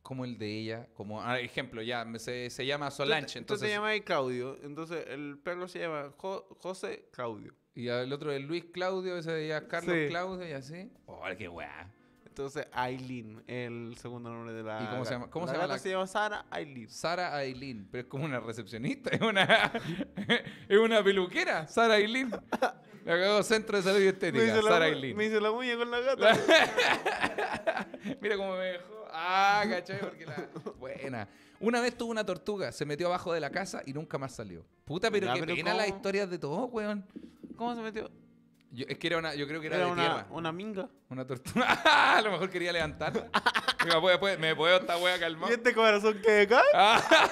Como el de ella, como ah, ejemplo, ya se, se llama Solanche. Solange, Tú entonces. se llama Claudio, entonces el perro se llama José Claudio. Y el otro es Luis Claudio, ese de Carlos Claudio y así. ¡Oh, qué weá! Entonces, Aileen, el segundo nombre de la. ¿Y cómo se llama? ¿Cómo se, llama la... se llama Sara Aileen. Sara Aileen, pero es como una recepcionista, [LAUGHS] es una, [LAUGHS] es una peluquera, Sara Aileen. Me cagó Centro de Salud y Estética, Sara Aileen. Me hizo la muñeca con la [LAUGHS] gata. Mira cómo me dejó. Ah, cachai! porque la. Buena. Una vez tuvo una tortuga, se metió abajo de la casa y nunca más salió. Puta, pero que pena las historias de todos, weón. ¿Cómo se metió? Yo, es que era una, yo creo que era, de una, tierra. una minga. Una tortuga. [LAUGHS] a lo mejor quería levantar. [LAUGHS] me, puedo, puedo, me puedo esta wea calmar. ¿Y este corazón que acá? Ah.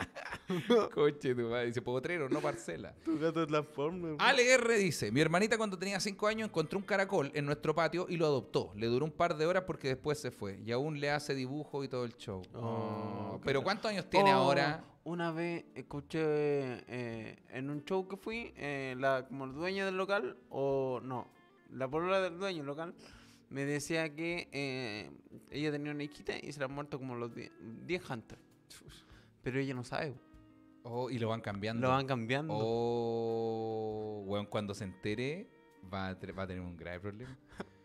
[LAUGHS] Coche, tu madre. Dice, potrero, no parcela. Tu gato es la forma. Ale R dice, mi hermanita cuando tenía 5 años encontró un caracol en nuestro patio y lo adoptó. Le duró un par de horas porque después se fue. Y aún le hace dibujo y todo el show. Oh, pero ¿cuántos años tiene oh, ahora? una vez escuché eh, en un show que fui, eh, la, como el dueño del local, o no, la polola del dueño del local, me decía que eh, ella tenía una hijita y se la han muerto como los 10 hunters. Pero ella no sabe. Oh, y lo van cambiando. Lo van cambiando. Oh, bueno, cuando se entere va va a tener un grave problema. [LAUGHS]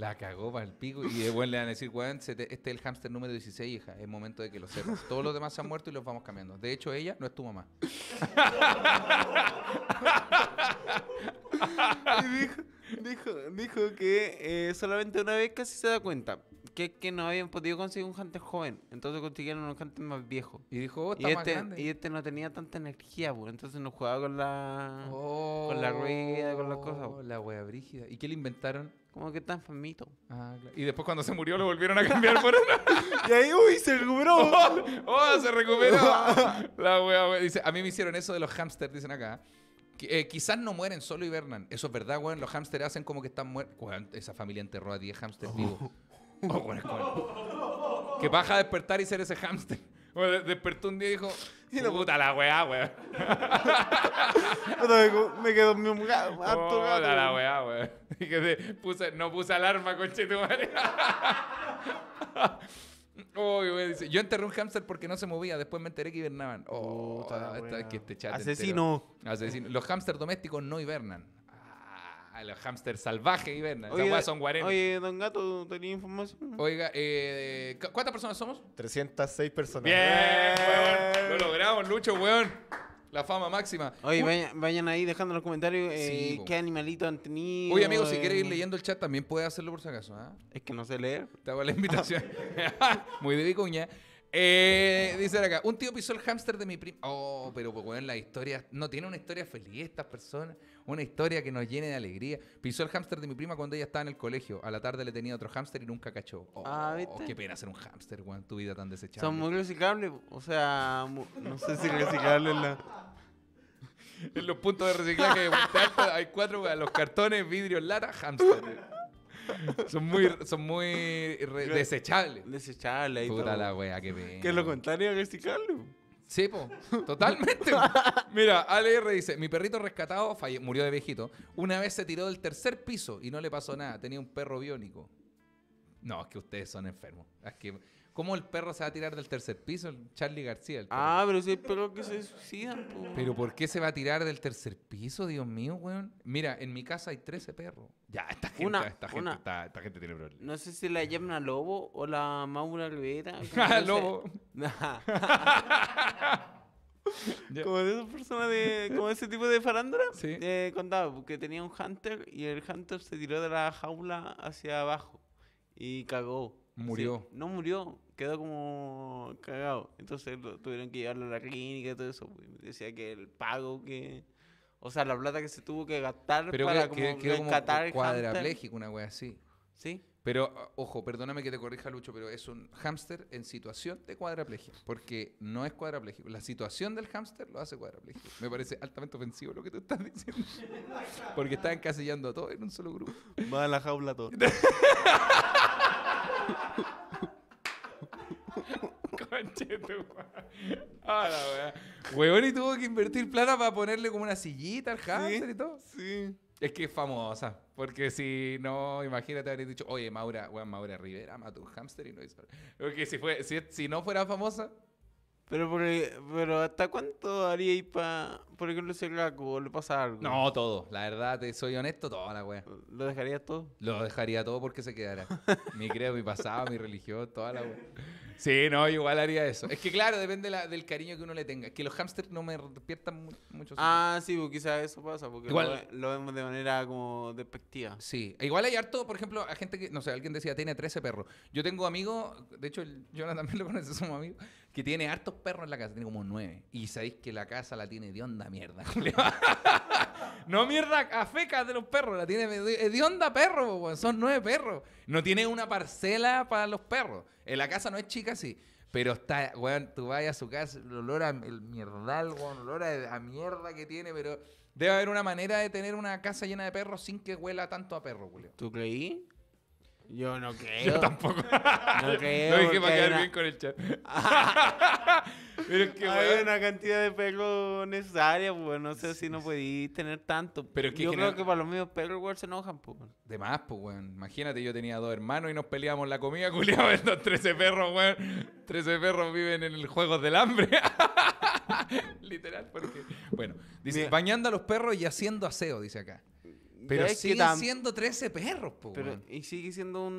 La cagó para el pico. Y de buen le van a decir, weón, este es el hámster número 16, hija. Es momento de que lo sepas. Todos los demás se han muerto y los vamos cambiando. De hecho, ella no es tu mamá. [LAUGHS] y dijo, dijo, que eh, solamente una vez casi se da cuenta que no habían podido conseguir un Hunter joven. Entonces consiguieron un Hunter más viejo. Y dijo, oh, está y, este, grande. y este no tenía tanta energía, pues. Entonces no jugaba con la. Oh, con la rueda, con las cosas. Pues. La wea brígida. ¿Y qué le inventaron? Como que tan famito. Ah, claro. Y después cuando se murió lo volvieron a cambiar por uno. [LAUGHS] y ahí, uy, se recuperó. [LAUGHS] Oh, oh, se recuperó. [LAUGHS] la wea, Dice, a mí me hicieron eso de los hamsters, dicen acá. Eh, quizás no mueren, solo hibernan. Eso es verdad, weón. Los hamsters hacen como que están muertos. Esa familia enterró a 10 hámsters vivos. Oh. [LAUGHS] Oh, que baja a despertar y ser ese hámster. despertó un día y dijo, y la puta la weá, weón. [LAUGHS] me quedo dormido un gato, Puta la weá, [LAUGHS] no puse alarma, conchetumare. Oh, dice, yo enterré un hámster porque no se movía, después me enteré que hibernaban. Oh, este Asesino. Asesino. Los hámsters domésticos no hibernan. Los hámster salvaje, y ven, Oye, son Oye, don Gato, ¿tenía información? Oiga, eh, ¿cuántas personas somos? 306 personas. Bien, Lo logramos, Lucho, weón. La fama máxima. Oye, vayan, ahí dejando los comentarios eh, qué animalito han tenido. Oye, amigo, si quieres ir eh. leyendo el chat, también puedes hacerlo por si acaso. ¿ah? Es que no sé leer. Te hago la invitación. [LAUGHS] Muy de vicuña. dice acá, un tío pisó el hámster de mi prima. Oh, pero pues, bueno, la historia. No tiene una historia feliz estas personas una historia que nos llene de alegría. Pisó el hámster de mi prima cuando ella estaba en el colegio. A la tarde le tenía otro hámster y nunca cachó. Oh, ah, qué pena ser un hámster, weón, tu vida tan desechable. Son muy reciclables, o sea, no sé si reciclables [LAUGHS] en los puntos de reciclaje de Puente hay cuatro, los cartones, vidrios, lata, hámster. son muy, son muy desechables. Desechables. Puta la wea, qué pena. Que lo contrario a reciclarlo. Sí, po. [LAUGHS] Totalmente. Mira, R. dice, mi perrito rescatado murió de viejito. Una vez se tiró del tercer piso y no le pasó nada. Tenía un perro biónico. No, es que ustedes son enfermos. Es que ¿Cómo el perro se va a tirar del tercer piso? Charlie García. Ah, pero si el perro que se suicidan. Po. Pero ¿por qué se va a tirar del tercer piso, Dios mío, weón? Mira, en mi casa hay 13 perros. Ya, esta gente, una, esta, Gente, tiene problemas. No sé si la llaman Lobo o la Maura Albera. [LAUGHS] Ah, Lobo. [LAUGHS] [LAUGHS] Como de esas personas de. Como ese tipo de farándula. Sí. Eh, contaba, porque tenía un hunter y el hunter se tiró de la jaula hacia abajo y cagó. Murió. no murió, quedó como cagado. Entonces tuvieron que llevarlo a la clínica y todo eso. Pues. Decía que el pago que. O sea, la plata que se tuvo que gastar Pero para que, como quedó rescatar. una wea así. Sí. Pero, ojo, perdóname que te corrija, Lucho, pero es un hámster en situación de cuadraplegia. Porque no es cuadraplégico. La situación del hámster lo hace cuadraplégico. Me parece altamente ofensivo lo que tú estás diciendo. [LAUGHS] Porque está encasillando a todos en un solo grupo. Va a la jaula todo. [LAUGHS] Conche tu ah, weón. y tuvo que invertir plata para ponerle como una sillita al hamster y todo. Sí. Es que es famosa. Porque si no, imagínate haber dicho, oye, Maura, Maura Rivera mató un hámster y no hizo. Porque si, fue, si, si no fuera famosa, pero, por, e, pero ¿hasta cuánto haría y para, por ejemplo, el gaco? ¿Le pasa algo? No, todo. La verdad, te soy honesto, toda la wea. ¿Lo dejaría todo? Lo dejaría todo porque se quedara. [LAUGHS] mi credo, mi pasado, mi religión, toda la wea. Sí, no, igual haría eso. Es que claro, depende del cariño que uno le tenga. que los hamsters no me despiertan mucho. Ah, sí, pues quizás eso pasa, porque igual, lo, vemos de manera como despectiva. Sí, e igual hay harto, por ejemplo, a gente que, no sé, alguien decía, tiene 13 perros. Yo tengo amigos, de hecho, Jonathan también lo conoce, somos amigo que tiene hartos perros en la casa, tiene como nueve. Y sabéis que la casa la tiene de onda mierda, [LAUGHS] no mierda a fecas de los perros, la tiene de onda perro, son nueve perros. No tiene una parcela para los perros. En la casa no es chica, sí. Pero está, weón, tú vas a su casa, el olor a el el olor a, mierda que tiene, pero debe haber una manera de tener una casa llena de perros sin que huela tanto a perro, Julio. ¿Tú creí? Yo no creo. Yo tampoco. [LAUGHS] No creo. No dije para quedar bien con el chat. [LAUGHS] pero es que, Hay una cantidad de pelo necesaria, pues. No sé si no podí tener tanto. Pero yo creo que para los míos pelos, igual se enojan, pues. De más, pues, weón. Imagínate, yo tenía dos hermanos y nos peleábamos la comida, culiaba estos 13 perros, weón. 13 perros viven en el juego del hambre. [LAUGHS] Literal, porque. Bueno, dice, bañando a los perros y haciendo aseo, dice acá. Pero, sigue siendo 13 perros, Y sigue siendo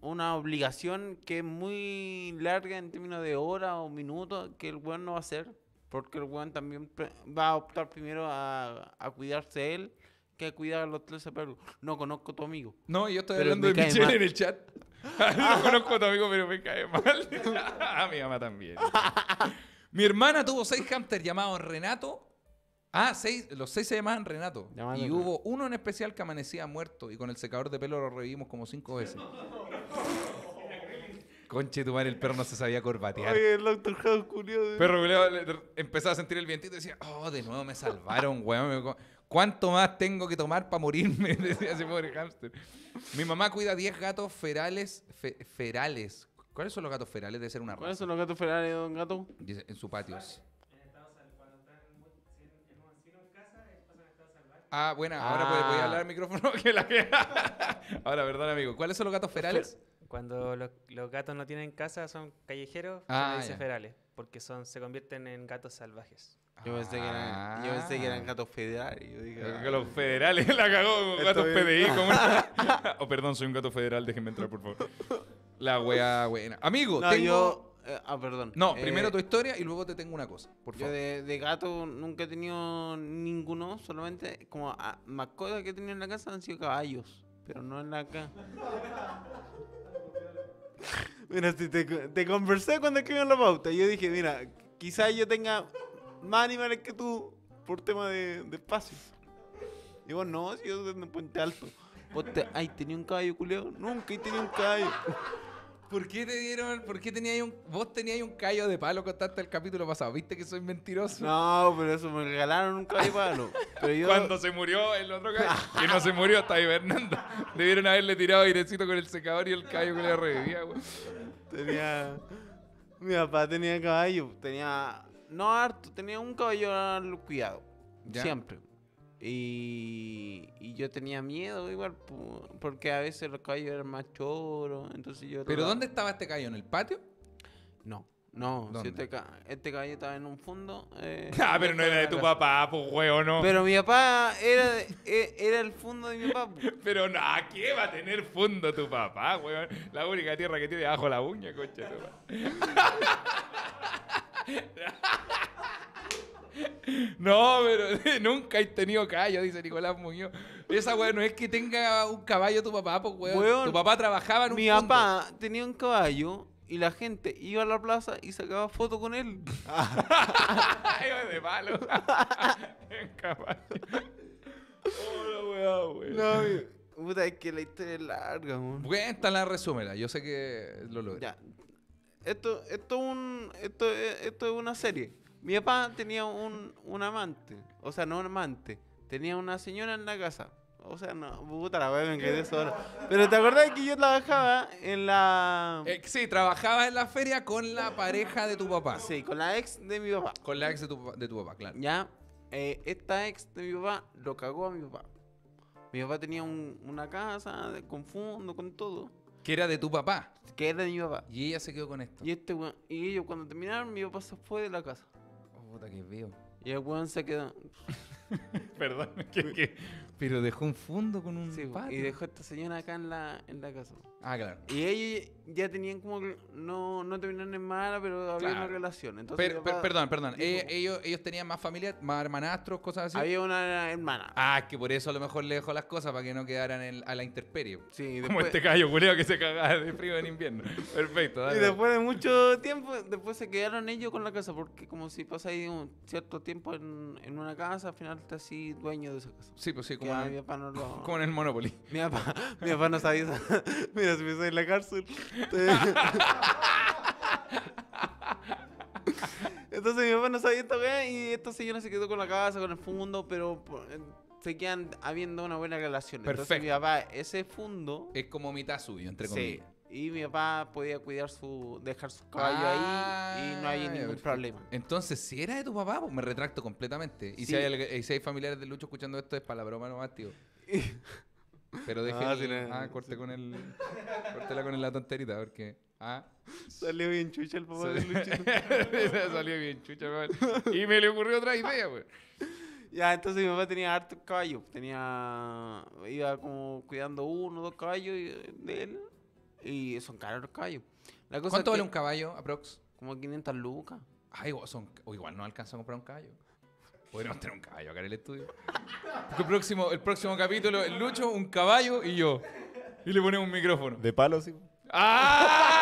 una obligación que es muy larga en términos de horas o minutos que el weón no va a hacer. Porque el weón también va a optar primero a, cuidarse él que a cuidar a los 13 perros. No conozco a tu amigo. No, yo estoy hablando de Michelle en el chat. [LAUGHS] no conozco a tu amigo, pero me cae mal. [LAUGHS] a mi mamá también. [LAUGHS] mi hermana tuvo seis hamsters llamados Renato, Ah, seis, los seis se llamaban Renato. y hubo uno en especial que amanecía muerto y con el secador de pelo lo revivimos como cinco veces. [LAUGHS] Conche tu madre, el perro no se sabía corbatear. Oye, el Doctor curioso. Perro empezaba a sentir el vientito y decía, oh, de nuevo me salvaron, [LAUGHS] weón. ¿Cuánto más tengo que tomar para morirme? [LAUGHS] Decía ese pobre hámster. Mi mamá cuida 10 gatos ferales. ferales. ¿Cuáles son los gatos ferales? de ser una raza. ¿Cuáles son los gatos ferales, don gato? en su patio. Ah, bueno, ahora voy, a hablar ah. al micrófono [LAUGHS] que la ahora, perdón, amigo. ¿Cuáles son los gatos ferales? Cuando los, gatos no tienen casa, son callejeros, ah, se dice ferales, porque son, se convierten en gatos salvajes. Yo pensé, que eran, ah. gatos federales. Yo eh, ah, los federales [LAUGHS] la cagó con gatos PDI. [LAUGHS] Como oh, perdón, soy un gato federal, déjenme entrar, por favor. La wea buena. Amigo, tengo ah, perdón. No, eh, primero tu historia y luego te tengo una cosa, por Yo de, gato nunca he tenido ninguno, solamente como ah, Más cosas que he tenido en la casa han sido caballos, pero no en la casa. [LAUGHS] mira, te, conversé cuando escribí la pauta. Yo dije, mira, quizás yo tenga más animales que tú por tema de, de espacio. Digo, no, si yo tengo un Puente Alto. ay, tenía un caballo, culiao. Nunca he tenido un caballo. ¿Por qué te dieron, por qué tenías un, vos tenías un callo de palo contaste el capítulo pasado? ¿Viste que soy mentiroso? No, pero eso me regalaron un callo de palo. Cuando se murió el otro callo, que no se murió, estaba hibernando. Debieron haberle tirado airecito con el secador y el callo que le revivía, güey. Tenía. Mi papá tenía caballo, tenía. No harto, tenía un caballo cuidado. Siempre. Y, yo tenía miedo igual, porque a veces los caballos eran más choros, entonces yo... ¿Pero dónde estaba este caballo? ¿En el patio? No, no, este, este, caballo estaba en un fondo... Eh, [LAUGHS] ah, pero no era de tu [LAUGHS] papá, pues no. Pero mi papá era, e, era el fondo de mi papá. [LAUGHS] pero no, ¿a qué va a tener fondo tu papá, huevón? La única tierra que tiene Abajo la uña, coche. No, pero [LAUGHS] nunca he tenido caballo, dice Nicolás Muñoz. Esa weá no es que tenga un caballo tu papá, pues weón. tu papá trabajaba en un Mi papá tenía un caballo y la gente iba a la plaza y sacaba fotos con él. es [LAUGHS] de malo. [LAUGHS] en caballo. Oh, No, weón. Puta, es que la historia es larga, weón. Cuéntala, resúmela. Yo sé que lo logré. Ya. Esto, esto, un, esto, esto es una serie. Mi papá tenía un, un amante, o sea, no un amante, tenía una señora en la casa. O sea, no, puta la weá, me quedé sola. Pero ¿te acordás que yo trabajaba en la. Eh, sí, trabajaba en la feria con la pareja de tu papá. Sí, con la ex de mi papá. Con la ex de tu, de tu papá, claro. Ya, eh, esta ex de mi papá lo cagó a mi papá. Mi papá tenía una casa de, con fondo, con todo. Que era de tu papá. Que era de mi papá. Y ella se quedó con esto. Y este Y ellos cuando terminaron, mi papá se fue de la casa. Y el weón se quedó. [LAUGHS] Perdón, que, que- Pero dejó un fondo con un sí, y dejó esta señora acá en la, en la casa. Ah, claro. Y ellos ya tenían como. No, no terminaron en mala, pero había una relación. perdón, perdón. Eh, ellos, ellos tenían más familia, más hermanastros, cosas así. Había una hermana. Ah, que por eso a lo mejor le dejó las cosas para que no quedaran a la intemperie. Sí, Como este callo culeo que se cagaba de frío en invierno. [LAUGHS] Perfecto, Y después de mucho tiempo, después se quedaron ellos con la casa, porque como si ahí un cierto tiempo en, una casa, al final está así dueño de esa casa. Sí, pues sí, [LAUGHS] como, en, el Monopoly. Mi papá, mi papá no sabía [LAUGHS] si en la cárcel. [LAUGHS] Entonces mi papá no sabía esto weá y esta señora se quedó con la casa, con el fondo, pero eh, se quedan habiendo una buena relación. Perfecto. Entonces mi papá, ese fondo... Es como mitad suyo, entre comillas. Y mi papá podía cuidar su. dejar su caballo ahí y no hay ah, ningún problema. Entonces, si era de tu papá, pues me retracto completamente. Y si, hay, eh, si, hay, familiares de Lucho escuchando esto, es para la broma nomás, tío. [LAUGHS] Pero dejé. Ah, corte ah corté con el. Cortela con la tonterita, porque. Ah. Salió bien chucha el papá de Luchito. [LAUGHS] Salió bien chucha, papá. Y me le ocurrió otra idea, güey. Ya, entonces mi papá tenía hartos caballos. Tenía. Iba como cuidando uno, dos caballos de él. Y son caros los caballos. ¿Cuánto vale un caballo, aprox? Como 500 lucas. Ah, son, o igual no alcanza a comprar un caballo. Podríamos tener un caballo acá en el estudio. El próximo, el próximo capítulo, el Lucho, un caballo y yo. Y le ponemos un micrófono. De palo, sí. ¡Ah!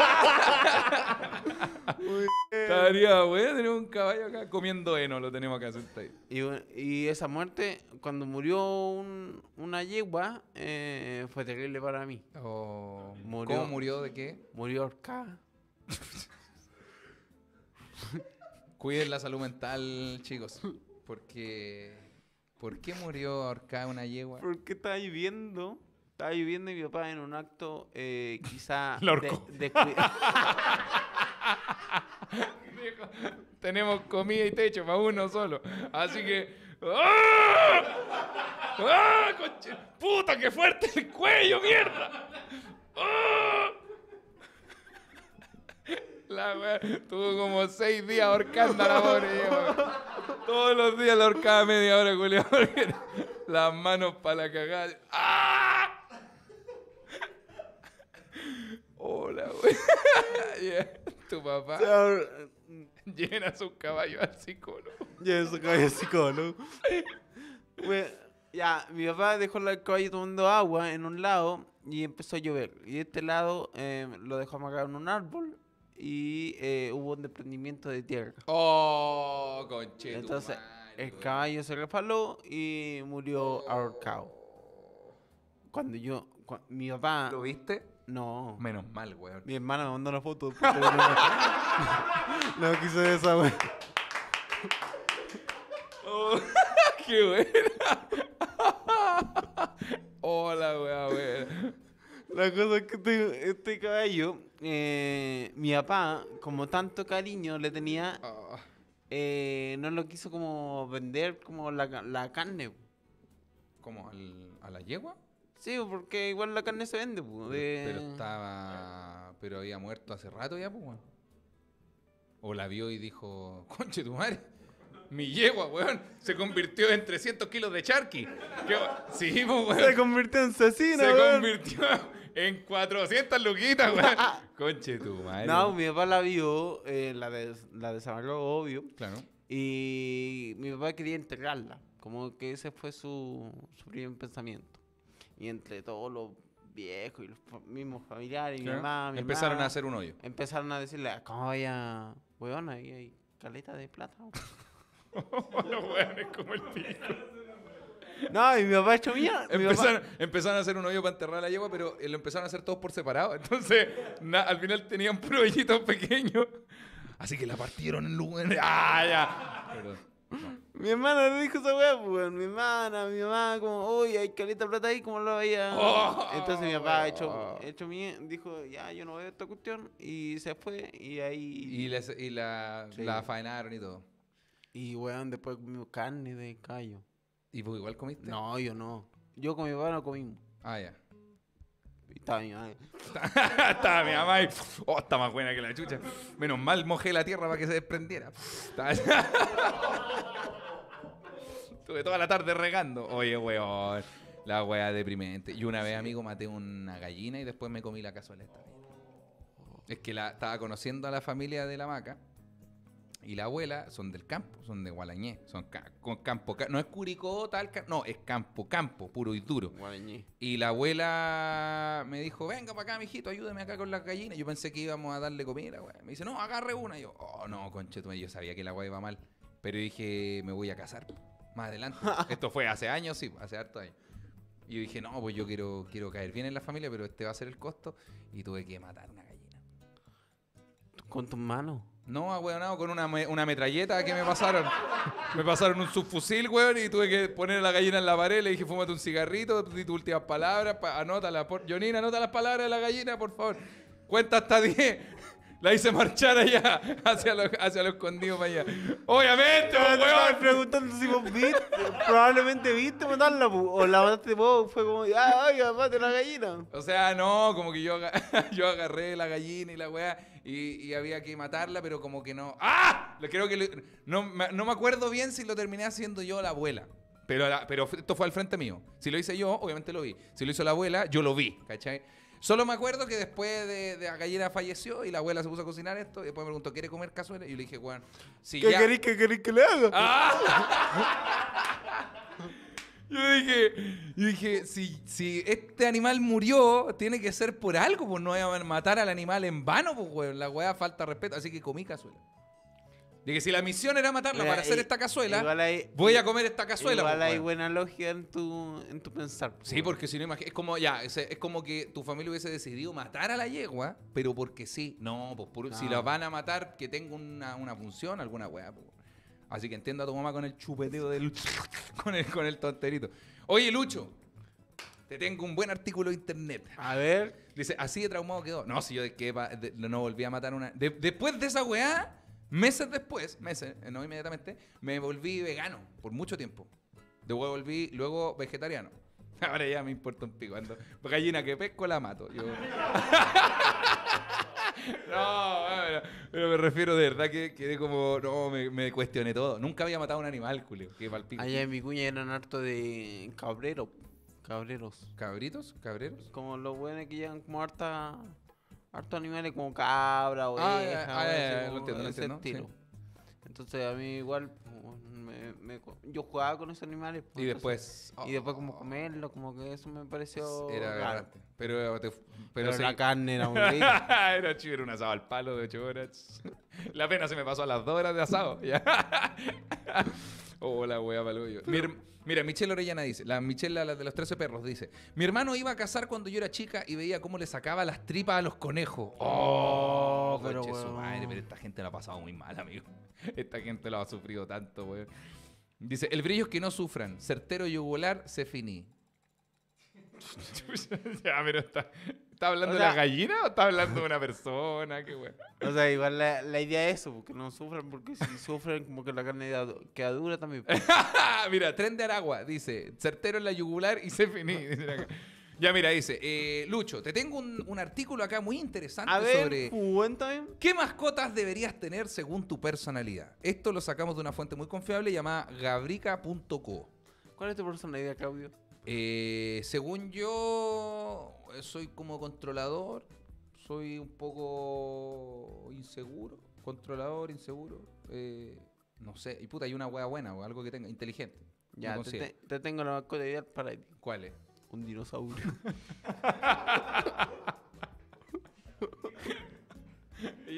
Estaría bueno tener un caballo acá comiendo heno, lo tenemos acá sentado. Y, y esa muerte, cuando murió una yegua, eh, fue terrible para mí. Oh, murió, ¿Cómo murió? ¿De qué? Murió Orca. [LAUGHS] Cuiden la salud mental, chicos. Porque. ¿Por qué murió ahorcada una yegua? Porque estaba lloviendo. Estaba viviendo y mi papá en un acto eh, quizá... [LAUGHS] [LAUGHS] Tenemos comida y techo para uno solo. Así que... ¡Ah! ¡Ah! ¡Puta, qué fuerte el cuello, mierda! ¡Ah! La wea tuvo como seis días ahorcando a la pobre Todos los días la ahorcaba media hora, Julio, Las manos para la cagada. ¡Ah! Hola, wea. [LAUGHS] Tu papá. Llena su caballo al psicólogo. Llena su caballo al psicólogo. ya, mi papá dejó el caballo tomando agua en un lado y empezó a llover. Y de este lado eh, lo dejó amagado en un árbol y eh, hubo un desprendimiento de tierra. Oh, conchito. Entonces, el caballo se refaló y murió oh. ahorcado. Cuando yo, mi papá. ¿Lo viste? No. Menos mal, weón. Mi hermana me mandó una foto. [LAUGHS] no, quise de esa, güey [LAUGHS] oh, [LAUGHS] qué buena. Hola, weón, weón. La cosa es que este, este caballo, eh, mi papá, como tanto cariño le tenía, ah. eh, no lo quiso como vender como la, la carne. ¿Como a la yegua? Sí, porque igual la carne se vende, Pero estaba. Pero había muerto hace rato ya, pues, weón. O la vio y dijo, [LAUGHS] conche tu madre. Mi yegua, weón, se convirtió en 300 kilos de charqui. sí, pues, Se convirtió en weón. Se convirtió en 400 luquitas, weón. [LAUGHS] Conche tu madre. No, mi papá la vio, eh, la, de, la obvio. Claro. Y mi papá quería enterrarla. Como que ese fue su, su primer pensamiento. Y entre todos los viejos y los mismos familiares, mi mamá, mi Empezaron a hacer un hoyo. Empezaron a decirle, ah, ¿cómo vaya? Weón, ahí hay caleta de plata. Los [LAUGHS] weones como el tío. No, y mi papá ha hecho mía. Empezaron, a hacer un hoyo para enterrar la yegua, pero eh, lo empezaron a hacer todos por separado. Entonces, al final tenían un pequeño. Así que la partieron en lugar. [LAUGHS] ¡Ah, ya! Mi hermana dijo esa weá, pues, mi hermana, mi mamá, como, uy, hay caleta plata ahí, como lo veía. Oh, Entonces mi papá ha hecho, mía, dijo, ya, yo no veo esta cuestión, y se fue, y ahí. Y, les, y la, faenaron y todo. Y weón, después mi carne de callo. ¿Y vos igual comiste? No, yo no. Yo con mi papá no comimos. Ah, ya. estaba mi mamá. estaba mi mamá y. Oh, está más buena que la chucha. Menos mal mojé la tierra para que se desprendiera. [LAUGHS] Estuve toda la tarde regando. Oye, weón. La weá deprimente. Y una vez, amigo, maté una gallina y después me comí la cazuela Es que la, estaba conociendo a la familia de la maca y la abuela son del campo, son de Gualañé, son con campo, no es Curicó, tal, no, es campo, campo, puro y duro. Gualañé. Y la abuela me dijo, venga para acá, mijito, ayúdame acá con las gallinas. Yo pensé que íbamos a darle comida, güey. Me dice, no, agarre una. yo, oh, no, conchetume, yo sabía que la agua iba mal. Pero dije, me voy a casar, más adelante. [LAUGHS] Esto fue hace años, sí, hace harto años. Y yo dije, no, pues yo quiero, quiero caer bien en la familia, pero este va a ser el costo. Y tuve que matar una gallina. ¿Con tus manos? No, ahueonado, con una, una metralleta que me pasaron. me pasaron un subfusil, weón, y tuve que poner la gallina en la pared. Le dije, fúmate un cigarrito, di tus últimas palabras, anótala. Por... Jonina, anota las palabras de la gallina, por favor. Cuenta hasta 10. La hice marchar allá, [LAUGHS] hacia lo, hacia lo escondido para allá. Obviamente, pues, weón. Estaba preguntando si vos viste, probablemente viste matarla, pues, o la mataste vos, fue como, ah, oiga, mate la gallina. O sea, no, como que yo, [LAUGHS] yo agarré la gallina y la weá, y, y había que matarla, pero como que no. ¡Ah! Creo que no, no me acuerdo bien si lo terminé haciendo yo la abuela. Pero, pero esto fue al frente mío. Si lo hice yo, obviamente lo vi. Si lo hizo la abuela, yo lo vi, ¿cachai? Solo me acuerdo que después de, la gallina falleció y la abuela se puso a cocinar esto. Y después me preguntó, ¿quiere comer cazuela? Y yo le dije, bueno, si ¿Qué ya... qué querés que le haga? Ah. [LAUGHS] Yo dije, yo dije si, si, este animal murió, tiene que ser por algo, pues no voy a matar al animal en vano, pues, La weá falta respeto. Así que comí cazuela. De que si la misión era matarla para hacer esta cazuela, voy a comer esta cazuela. Igual pues, hay buena logia en tu, tu pensar. Pues, sí, porque si no imaginas. Es como ya, es, como que tu familia hubiese decidido matar a la yegua, pero porque sí. No, pues si la van a matar, que tenga una, función, alguna weá. Pues, así que entiendo a tu mamá con el chupeteo del. [LAUGHS] con el, con el tonterito. Oye, Lucho, te tengo un buen artículo de internet. A ver. Dice, así de traumado quedó. No, si yo de que no volví a matar una. después de esa weá, Meses después, meses, eh, no inmediatamente, me volví vegano por mucho tiempo. Luego volví, luego vegetariano. [LAUGHS] Ahora ya me importa un pico. gallina que pesco la mato. [LAUGHS] no, pero me refiero de verdad que quedé como, no, me, cuestioné todo. Nunca había matado un animal, culio. Que en mi cuña eran harto de cabrero. Cabreros. ¿Cabritos? ¿Cabreros? Como los buenos que llegan como harta hartos animales como cabra, oveja, entiendo, ese estilo. Entonces a mí igual me, yo jugaba con esos animales. Pues, y después. y oh, después como oh. comerlo, como que eso me pareció. Era Pero, pero, la carne era un [LAUGHS] Era chido, era un asado al palo de 8 horas. la pena se me pasó a las 2 horas de asado. Hola, [LAUGHS] oh, wea, palo Mira, Michelle Orellana dice, la Michelle la de los 13 perros dice, mi hermano iba a cazar cuando yo era chica y veía cómo le sacaba las tripas a los conejos. Oh, oh pero, su madre, pero esta gente la ha pasado muy mal, amigo. [LAUGHS] Esta gente lo ha sufrido tanto, weón. Dice, el brillo es que no sufran, certero y yugular, se finí. [LAUGHS] ya, pero está, ¿Está hablando de la gallina o está hablando de una persona? Qué bueno. O sea, igual la, idea es eso, porque no sufran, porque si [LAUGHS] sufren, como que la carne queda dura también. [LAUGHS] mira, tren de Aragua, dice, certero en la yugular y se finí. Ya, mira, dice, eh, Lucho, te tengo un, artículo acá muy interesante A ver, sobre. ¿Qué mascotas deberías tener según tu personalidad? Esto lo sacamos de una fuente muy confiable llamada gabrica.co. ¿Cuál es tu personalidad, Claudio? Eh, según yo, soy como controlador, soy un poco inseguro, controlador, inseguro. Eh, no sé, y puta, hay una wea buena o algo que tenga, inteligente. Ya, te, tengo la mascota para ti. ¿Cuál es? Un dinosaurio. [LAUGHS]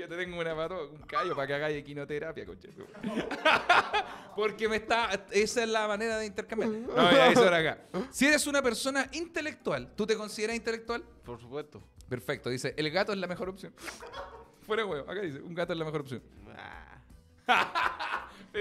te tengo una pato, un callo para que hagáis equinoterapia, coche. [LAUGHS] Porque me está. Esa es la manera de intercambiar. No, ya, acá. Si eres una persona intelectual, ¿tú te consideras intelectual? Por supuesto. Perfecto, dice, el gato es la mejor opción. [LAUGHS] Fuera huevo, acá dice, un gato es la mejor opción. [LAUGHS]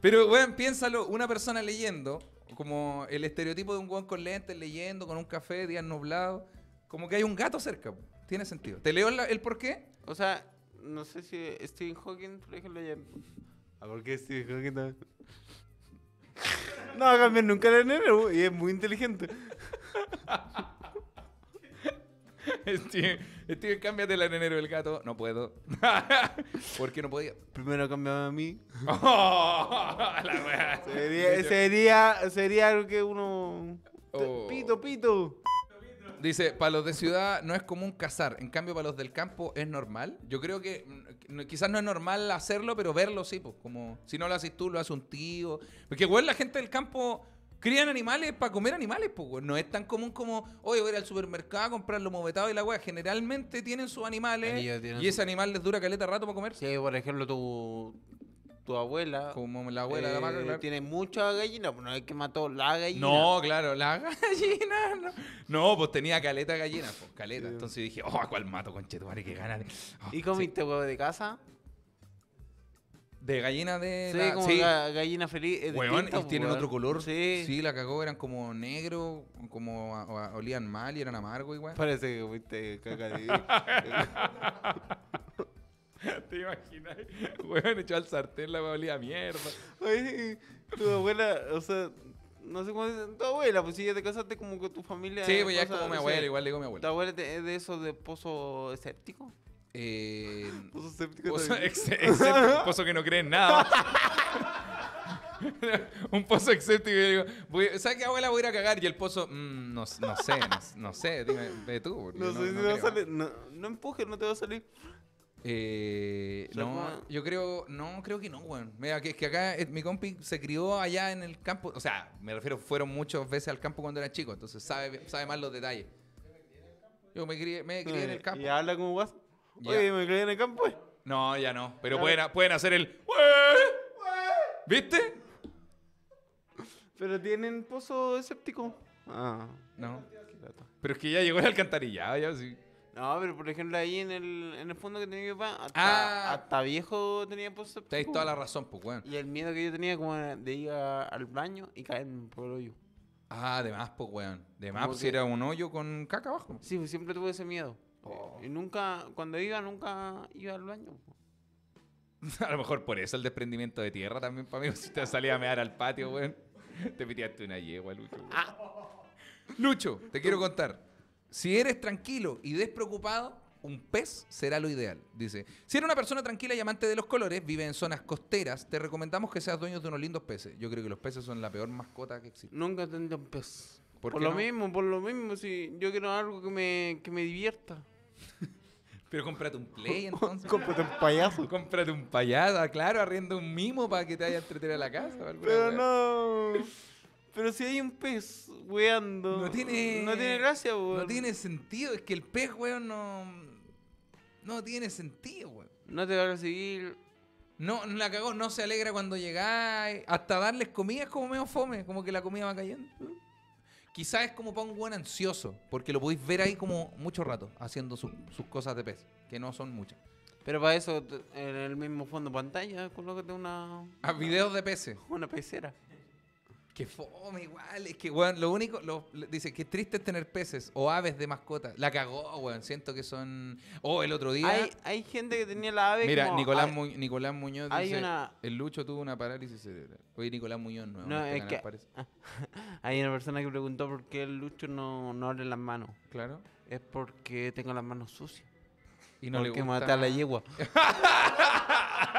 pero, por, piénsalo, una persona leyendo, como el estereotipo de un guan con lentes leyendo, con un café, días nublados, como que hay un gato cerca. Tiene sentido. ¿Te leo el por qué? O sea, no sé si Stephen Hawking, por ejemplo, ya... ¿A por qué Stephen Hawking también? No va [LAUGHS] nunca el enero y es muy inteligente. Steven, cámbiate la enero del gato. No puedo. [LAUGHS] ¿Por qué no podía? Primero cambiaba a mí. Oh, sería, sería, sería algo que uno... Oh. Pito, pito. Dice, para los de ciudad no es común cazar, en cambio para los del campo es normal. Yo creo que mm, quizás no es normal hacerlo, pero verlo sí, pues como si no lo haces tú, lo hace un tío. Porque, igual la gente del campo crían animales para comer animales, pues, No es tan común como, oye, voy ir al supermercado a comprar los movetados y la weá. Generalmente tienen sus animales y ese animal les dura caleta rato para comer. Sí, por ejemplo, tu, tu abuela. Como la abuela de la eh, Tiene mucha gallina, pues no es que mató la gallina. No, claro, la [LAUGHS] gallina. No, pues tenía caleta gallina, pues caleta. Entonces dije, oh, ¿a cuál mato, conchetumare? Qué ganas. Ah, ¿Y comiste huevos huevo de casa? De gallina de. la... gallina feliz. Eh, y pues, tienen otro color. Sí. sí. la cagó, eran como negro, como olían mal y eran amargos igual. Parece que comiste caca [LAUGHS] [LAUGHS] ¿Te imaginas? Weón, echó al sartén la mierda. Oye, tu abuela, o sea, no sé cómo dicen. Tu abuela, pues si ya te casaste como con tu familia. Sí, pues ya es como mi abuela, igual le digo mi abuela. ¿Tu abuela es de eso de pozo escéptico? Eh, Pozo escéptico. pozo, pozo que no cree en nada. [LAUGHS] un pozo escéptico. Y yo digo, voy- ¿sabes qué, abuela? Voy a ir a cagar. Y el pozo, mm, no, no sé, no, sé. Dime, ve tú. no, no sé te va a salir. No, no empujes, no te va a salir. Eh, no, yo creo, no, creo que no, weón. Mira, que, que acá eh, mi compi se crió allá en el campo, o sea, me refiero, fueron muchas veces al campo cuando era chico, entonces sabe, sabe más los detalles. Yo me crié, me crié en el eh, campo. ¿Y habla como guaso? Oye, me crié en el campo, eh. No, ya no, pero pueden, pueden hacer el... ¿Viste? Pero tienen pozo escéptico. Ah, no. Pero es que ya llegó el alcantarillado, ya sí. No, pero por ejemplo ahí en el, en el fondo que tenía yo papá, hasta, ah. hasta viejo tenía postre. Tienes toda la razón, pues, weón. Y el miedo que yo tenía como de ir al baño y caer por el hoyo. Ah, de más, pues, weón. De más, pues, era un hoyo con caca abajo. Sí, pues, siempre tuve ese miedo. Oh. Y nunca, cuando iba, nunca iba al baño. [LAUGHS] a lo mejor por eso el desprendimiento de tierra también para mí. Si te salía a mear al patio, weón. [LAUGHS] Te tú una yegua, Lucho. Ah. Lucho, te quiero contar. Si eres tranquilo y despreocupado, un pez será lo ideal. Dice, si eres una persona tranquila y amante de los colores, vive en zonas costeras, te recomendamos que seas dueño de unos lindos peces. Yo creo que los peces son la peor mascota que existe. Nunca tendré un pez. Por, lo mismo, por lo mismo, si yo quiero algo que me, que me divierta. [LAUGHS] Pero cómprate un play [LAUGHS] entonces. cómprate un payaso. [LAUGHS] Cómprate un payaso, claro, arriendo un mimo para que te haya entretenido a la casa. Pero no. Pero si hay un pez weando. No tiene. No tiene gracia, weón. No tiene sentido. Es que el pez, weón, no. No tiene sentido, weón. No te va a recibir. No, la cagó, no se alegra cuando llegáis. Hasta darles comida es como medio fome, como que la comida va cayendo. Quizás es como para un buen ansioso, porque lo podéis ver ahí como mucho rato, haciendo sus cosas de pez, que no son muchas. Pero para eso, en el mismo fondo pantalla, colócate una. A ah, videos de peces. [LAUGHS] Una pecera. Que fome igual, es que weón, lo único, lo, dice que triste es tener peces o aves de mascota. La cagó, weón, siento que son... Oh, el otro día... Hay, hay gente que tenía la ave Mira, Nicolás, Nicolás Muñoz dice, el Lucho tuvo una parálisis Oye, Nicolás Muñoz nuevo. No, es que... [LAUGHS] hay una persona que preguntó por qué el Lucho no, no abre las manos. Claro. Es porque tengo las manos sucias. Y no le gusta... matar a la yegua. [LAUGHS]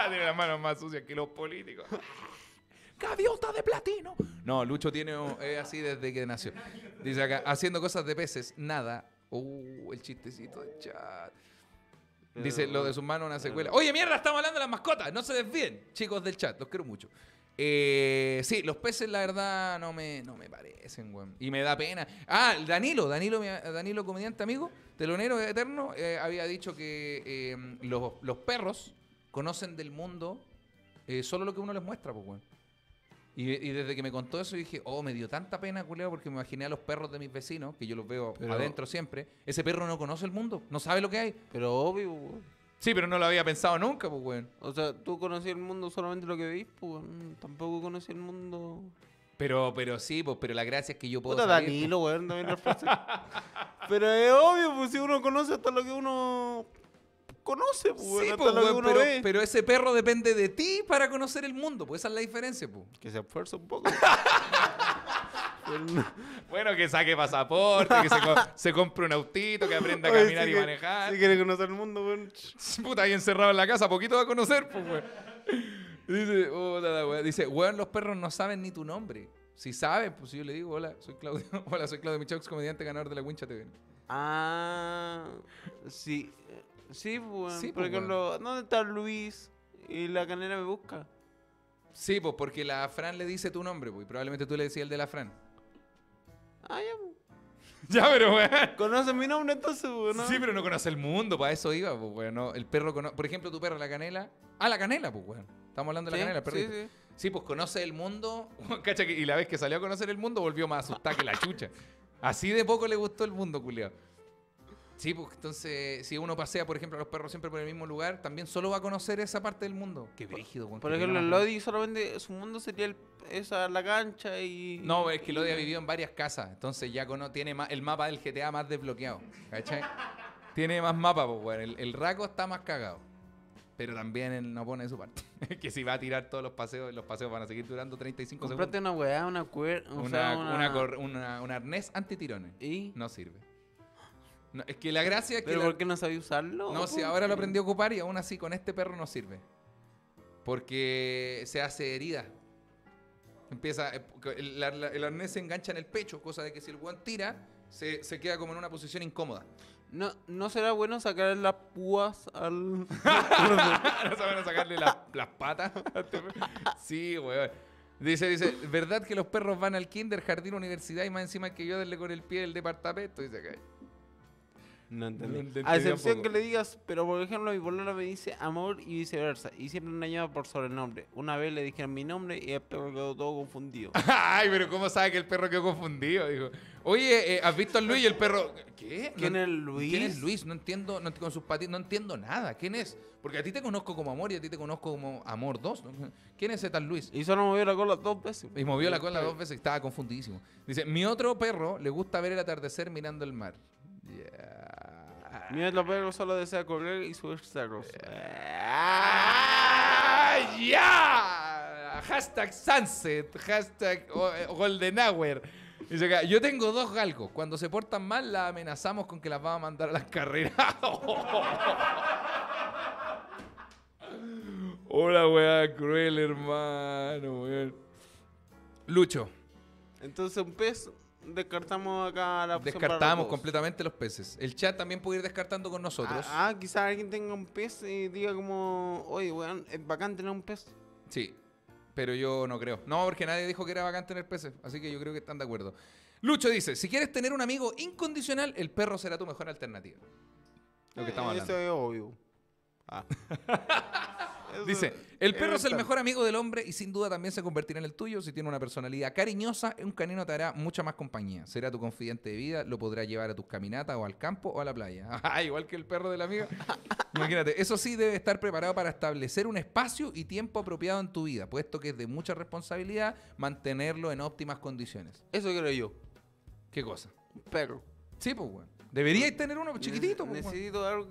Tiene las manos más sucias que los políticos gaviota de platino. No, Lucho tiene así desde que nació. Dice acá, haciendo cosas de peces, nada. Uh, el chistecito del chat. Dice lo de su mano una secuela. Oye, mierda, estamos hablando de las mascotas. No se desvíen, chicos del chat. Los quiero mucho. Eh, sí, los peces, la verdad, no me, no me parecen, güey. Y me da pena. Ah, Danilo, Danilo, Danilo comediante amigo, telonero eterno, eh, había dicho que eh, los, los, perros conocen del mundo solo lo que uno les muestra, pues, güey. Y, desde que me contó eso dije, oh, me dio tanta pena, culeo, porque me imaginé a los perros de mis vecinos, que yo los veo adentro siempre. Ese perro no conoce el mundo, no sabe lo que hay, pero obvio, Sí, pero no lo había pensado nunca, pues, weón. O sea, tú conocías el mundo solamente lo que veis, pues, tampoco conocí el mundo. Pero, pero sí, pues, pero la gracia es que yo puedo. [LAUGHS] pero es obvio, pues, si uno conoce hasta lo que uno conoce, pues, Sí, pues, pero, ese perro depende de ti para conocer el mundo, pues esa es la diferencia, pues. Que se esfuerza un poco. [LAUGHS] bueno, que saque pasaporte, que se, compre un autito, que aprenda a caminar y manejar. Si quiere conocer el mundo, weón. [LAUGHS] Puta, ahí encerrado en la casa, poquito va a conocer, pues, Dice, weón. los perros no saben ni tu nombre. Si saben, pues yo le digo, hola, soy Claudio. [LAUGHS] hola, soy Claudio Michaux, comediante ganador de la Wincha TV. Ah, sí. Sí, pues, sí, por pues, ¿dónde está Luis? Y la canela me busca. Sí, pues porque la Fran le dice tu nombre, pues, y probablemente tú le decías el de la Fran. Ah, ya, pues. [LAUGHS] Ya, pero weón. ¿Conoce mi nombre entonces, weón. Pues, sí, pero no conoce el mundo, para eso iba, pues weón. el perro conoce. Por ejemplo, tu perro, la canela. Ah, la canela, pues weón. Estamos hablando de la canela, perdón. Sí, sí. sí, pues conoce el mundo. [LAUGHS] y la vez que salió a conocer el mundo volvió más asustada que la chucha. Así de poco le gustó el mundo, culiado. Sí, pues entonces, si uno pasea, por ejemplo, a los perros siempre por el mismo lugar, también solo va a conocer esa parte del mundo. Qué brígido, Por, por ejemplo, Lodi solamente su mundo sería esa, la cancha y. No, es que Lodi ha vivido en varias casas, entonces ya no tiene más, el mapa del GTA más desbloqueado. ¿Cachai? [LAUGHS] tiene más mapa, pues, el, Raco está más cagado. Pero también él no pone su parte. [LAUGHS] que si va a tirar todos los paseos, los paseos van a seguir durando 35 Comprate segundos. una weá, una cuerda. Una, una, una, arnés antitirones. ¿Y? No sirve es que la gracia es que. ¿Pero por qué no sabía usarlo? No, si ahora lo aprendí a ocupar y aún así con este perro no sirve. Porque se hace herida. Empieza. Eh, el, arnés se engancha en el pecho, cosa de que si el guan tira, se, queda como en una posición incómoda. No, ¿No será bueno sacarle las púas al.? [LAUGHS] [LAUGHS] ¿No será bueno sacarle las patas? [LAUGHS] sí, weón. Dice, dice, ¿verdad que los perros van al kinder, jardín, universidad y más encima que yo darle con el pie del departamento? Dice que a excepción que le digas, pero por ejemplo, mi bolona me dice amor y viceversa. Y siempre me llama por sobrenombre. Una vez le dijeron mi nombre y el perro quedó todo confundido. [LAUGHS] Ay, pero ¿cómo sabe que el perro quedó confundido? Dijo, oye, eh, ¿has visto a Luis y el perro? ¿Qué? ¿Quién es Luis? ¿Quién es Luis? No entiendo, no, con sus patitas, no entiendo nada. ¿Quién es? Porque a ti te conozco como amor y a ti te conozco como amor 2. ¿Quién es ese tal Luis? Y solo movió la cola dos veces. Y movió la cola dos veces y estaba confundidísimo. Dice, mi otro perro le gusta ver el atardecer mirando el mar. Ah. Mira, lo perro solo desea correr y su cerros. Ah, ¡Ya! Hashtag sunset, hashtag eh, golden hour. Dice yo tengo dos galgos. Cuando se portan mal, la amenazamos con que las vamos a mandar a las carreras. [LAUGHS] Hola, weá, cruel, hermano, Lucho. Entonces, un peso descartamos acá la Descartamos completamente los peces. El chat también puede ir descartando con nosotros. Ah, ah quizás alguien tenga un pez y diga como, oye, weón, es bacán tener un pez. Sí, pero yo no creo. No, porque nadie dijo que era vacante tener peces, así que yo creo que están de acuerdo. Lucho dice, si quieres tener un amigo incondicional, el perro será tu mejor alternativa. Lo que eh, estamos hablando. Eso es obvio. Ah. [LAUGHS] Dice, el perro es el mejor amigo del hombre y sin duda también se convertirá en el tuyo si tiene una personalidad cariñosa. Un canino te hará mucha más compañía. Será tu confidente de vida, lo podrá llevar a tus caminatas o al campo o a la playa. [LAUGHS] Ah, igual que el perro de la amiga. [LAUGHS] Imagínate, eso sí debe estar preparado para establecer un espacio y tiempo apropiado en tu vida, puesto que es de mucha responsabilidad mantenerlo en óptimas condiciones. Eso creo yo. ¿Qué cosa? Un perro. Sí, pues, güey. Deberíais tener uno pues, chiquitito, pues, Necesito algo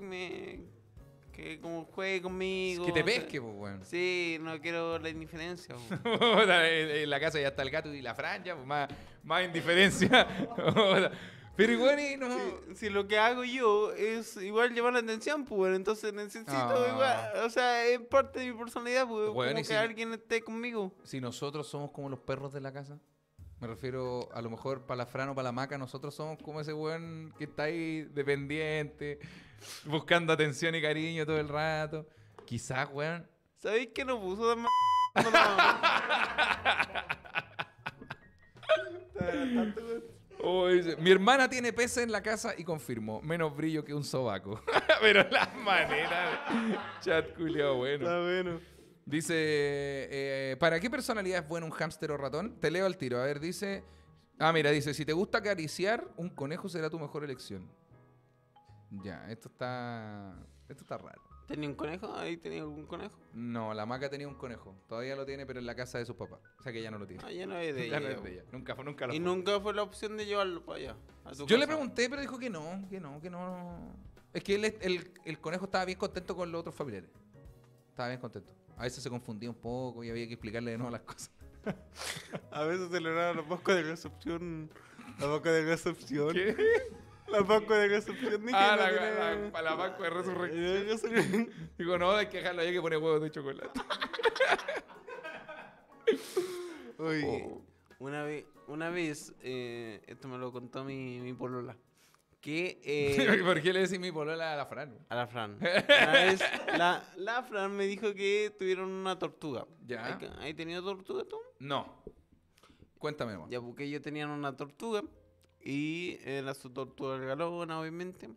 que como juegue conmigo. que te pesque, pues, bueno Sí, no quiero la indiferencia. Pues. [LAUGHS] en la casa ya está el gato y la franja, pues más, más indiferencia. [LAUGHS] Pero igual no. Si, lo que hago yo es igual llevar la atención, pues, entonces necesito ah. igual, o sea, es parte de mi personalidad, pues, como que alguien esté conmigo. Si nosotros somos como los perros de la casa. Me refiero, a lo mejor para la Fran o para la Maca, nosotros somos como ese weón que está ahí dependiente, buscando atención y cariño todo el rato. Quizás, weón. ¿Sabéis que no puso tan mal? [LAUGHS] mi hermana tiene peces en la casa y confirmo, menos brillo que un sobaco. [LAUGHS] Pero las maneras. Chat culiao, bueno. Está bueno. Dice, eh, ¿para qué personalidad es bueno un hámster o ratón? Te leo al tiro. A ver, dice... Ah, mira, dice, si te gusta acariciar, un conejo será tu mejor elección. Ya, esto está... Esto está raro. ¿Tenía un conejo? ¿Ahí tenía algún conejo? No, la maca tenía un conejo. Todavía lo tiene, pero en la casa de su papá. O sea que ya no lo tiene. Ah, ya no es de, [LAUGHS] ella, Nunca fue, nunca Y nunca fue la opción de llevarlo para allá. Yo le pregunté, pero dijo que no, que no, que no. Es que el, el conejo estaba bien contento con los otros familiares. Estaba bien contento. A veces se confundía un poco y había que explicarle de nuevo las cosas. [LAUGHS] a veces se le daban la boca de recepción. La boca de recepción. ¿Qué? La banco de recepción. Ah, la, la, la, de resurrección. Digo, no, hay que dejarlo hay que poner huevos de chocolate. Oh. una vez, una vez eh, esto me lo contó mi, mi polola. [LAUGHS] Eh, ¿Por qué le decís mi polola a la Fran? A la Fran. [LAUGHS] la, Fran me dijo que tuvieron una tortuga. ¿Ya? ¿Hay, tenido tortuga tú? No. Cuéntame más. Ya, porque ellos tenían una tortuga y era su tortuga galona, obviamente.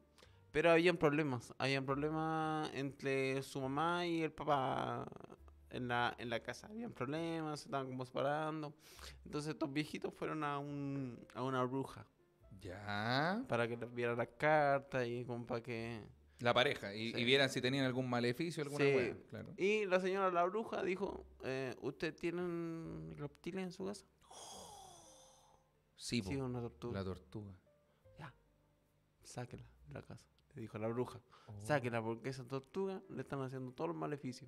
Pero habían problemas. Habían problemas entre su mamá y el papá en la, en la casa. Habían problemas, estaban como separando. Entonces estos viejitos fueron a, un, a una bruja. Ya. Para que viera las cartas y como para que... La pareja, y, vieran si tenían algún maleficio, alguna Y la señora la bruja dijo, eh, ¿usted tiene reptiles en su casa? Sí, sí una tortuga. La tortuga. Ya, sáquela de la casa, le dijo la bruja. Sáquela porque esa tortuga le están haciendo todo los maleficio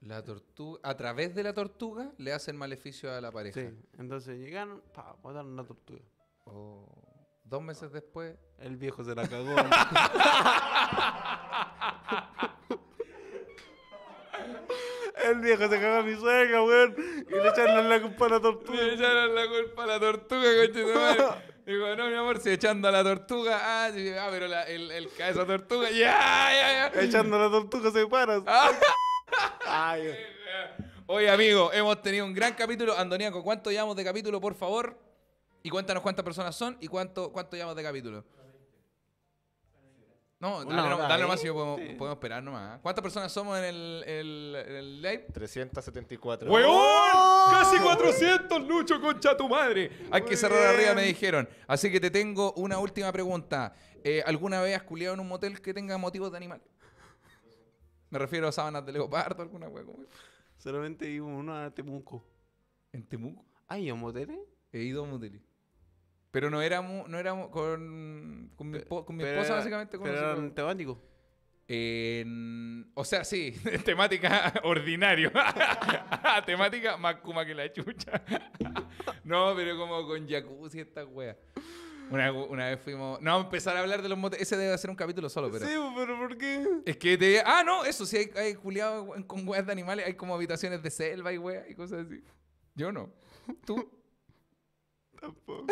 La tortuga, a través de la tortuga le hacen maleficio a la pareja. Sí, entonces llegaron, pa, botaron una la tortuga. Oh. Dos meses después, el viejo se la cagó. [LAUGHS] el viejo se cagó a mi suegra, weón. Y le echaron la culpa a la tortuga. Le echaron la culpa a la tortuga, coche Digo, no, mi amor, si echando a la tortuga. Ah, ah pero la, el, el esa tortuga. Ya, ya, ya. Echando a la tortuga se paras. [LAUGHS] Ah. Ay, Oye, amigo, hemos tenido un gran capítulo. Andoniaco, ¿cuánto llevamos de capítulo, por favor? Y cuéntanos cuántas personas son y cuánto, cuánto llamas de capítulo. No, dale, no, nomás si podemos, esperar nomás. ¿Cuántas personas somos en el, el, el live? 374. ¡Huevón! ¡Oh! ¡Casi 400, Lucho, concha tu madre! Hay que cerrar arriba, me dijeron. Así que te tengo una última pregunta. Eh, ¿Alguna vez has culiado en un motel que tenga motivos de animal? Me refiero a sábanas de leopardo, alguna hueá. Solamente iba uno a Temuco. ¿En Temuco? ¿Hay en a moteles? He ido a moteles. Pero no éramos, no éramos con, con, mi, esposa básicamente. Con pero eran o sea, sí, [LAUGHS] temática [LAUGHS] ordinario. [LAUGHS] temática más kuma que la chucha. no, pero como con jacuzzi esta wea. Una, una, vez fuimos. No, empezar a hablar de los motes. Ese debe ser un capítulo solo, pero. Sí, pues, pero ¿por qué? Es que te. Ah, no, eso sí, hay, hay con weas de animales. Hay como habitaciones de selva y weas y cosas así. Yo no. ¿Tú? Tampoco.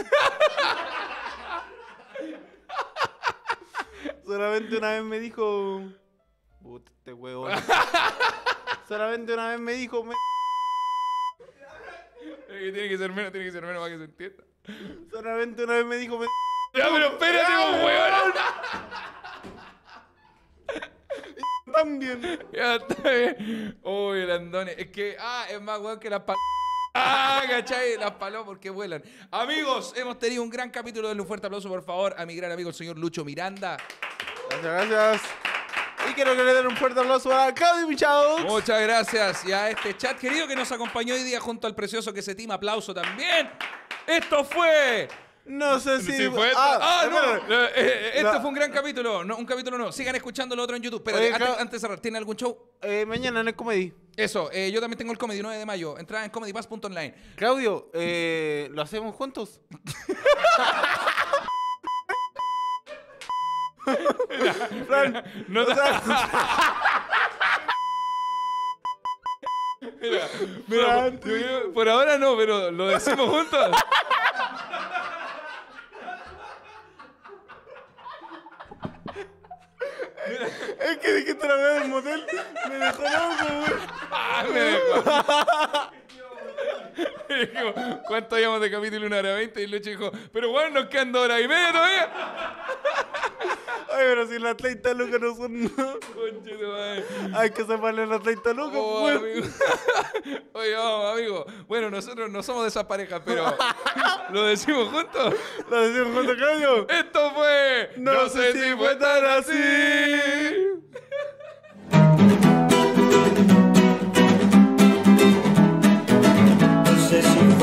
[LAUGHS] Solamente una vez me dijo. Puta, este huevón. Solamente una vez me dijo. Me... Tiene que ser menos, tiene que ser menos para que se entienda. Solamente una vez me dijo. Me... Ya, pero espérate, un huevón. [LAUGHS] También. Ya está bien. Uy, el Es que, ah, es más huevón que la p. Ah, ¿cachai? Las palomas porque vuelan. Amigos, hemos tenido un gran capítulo. Denle un fuerte aplauso, por favor, a mi gran amigo, el señor Lucho Miranda. Muchas gracias. Y quiero que le den un fuerte aplauso a Claudio Michaud. Muchas gracias. Y a este chat querido que nos acompañó hoy día junto al precioso que se tima. Aplauso también. Esto fue no sé si. ah, ah no. Eh, eh, fue un gran capítulo. No, un capítulo no. Sigan escuchando lo otro en YouTube. Pero antes, de cerrar, ¿tiene algún show? Eh, mañana en el comedy. Eso, yo también tengo el comedy 9 de mayo. Entra en comedypass.online. Claudio, ¿lo hacemos juntos? [LAUGHS] no por, por ahora no, pero lo decimos juntos. Es que dije otra vez, el modelo Me dejó loco, güey. Ah, me dejó. [LAUGHS] dijo, ¿cuánto llevamos de capítulo? Una hora veinte. Y Lucho dijo, pero bueno, nos quedan dos horas y media todavía. [LAUGHS] Ay, pero si las 30 lucas no son nada. Hay que se las 30 lucas, oh, pues. amigo. [LAUGHS] Oye, vamos, amigo. Bueno, nosotros no somos de esa pareja, pero. ¿Lo decimos juntos? ¿Lo decimos juntos, Claudio? Esto fue. No, no sé, si fue tan así. says you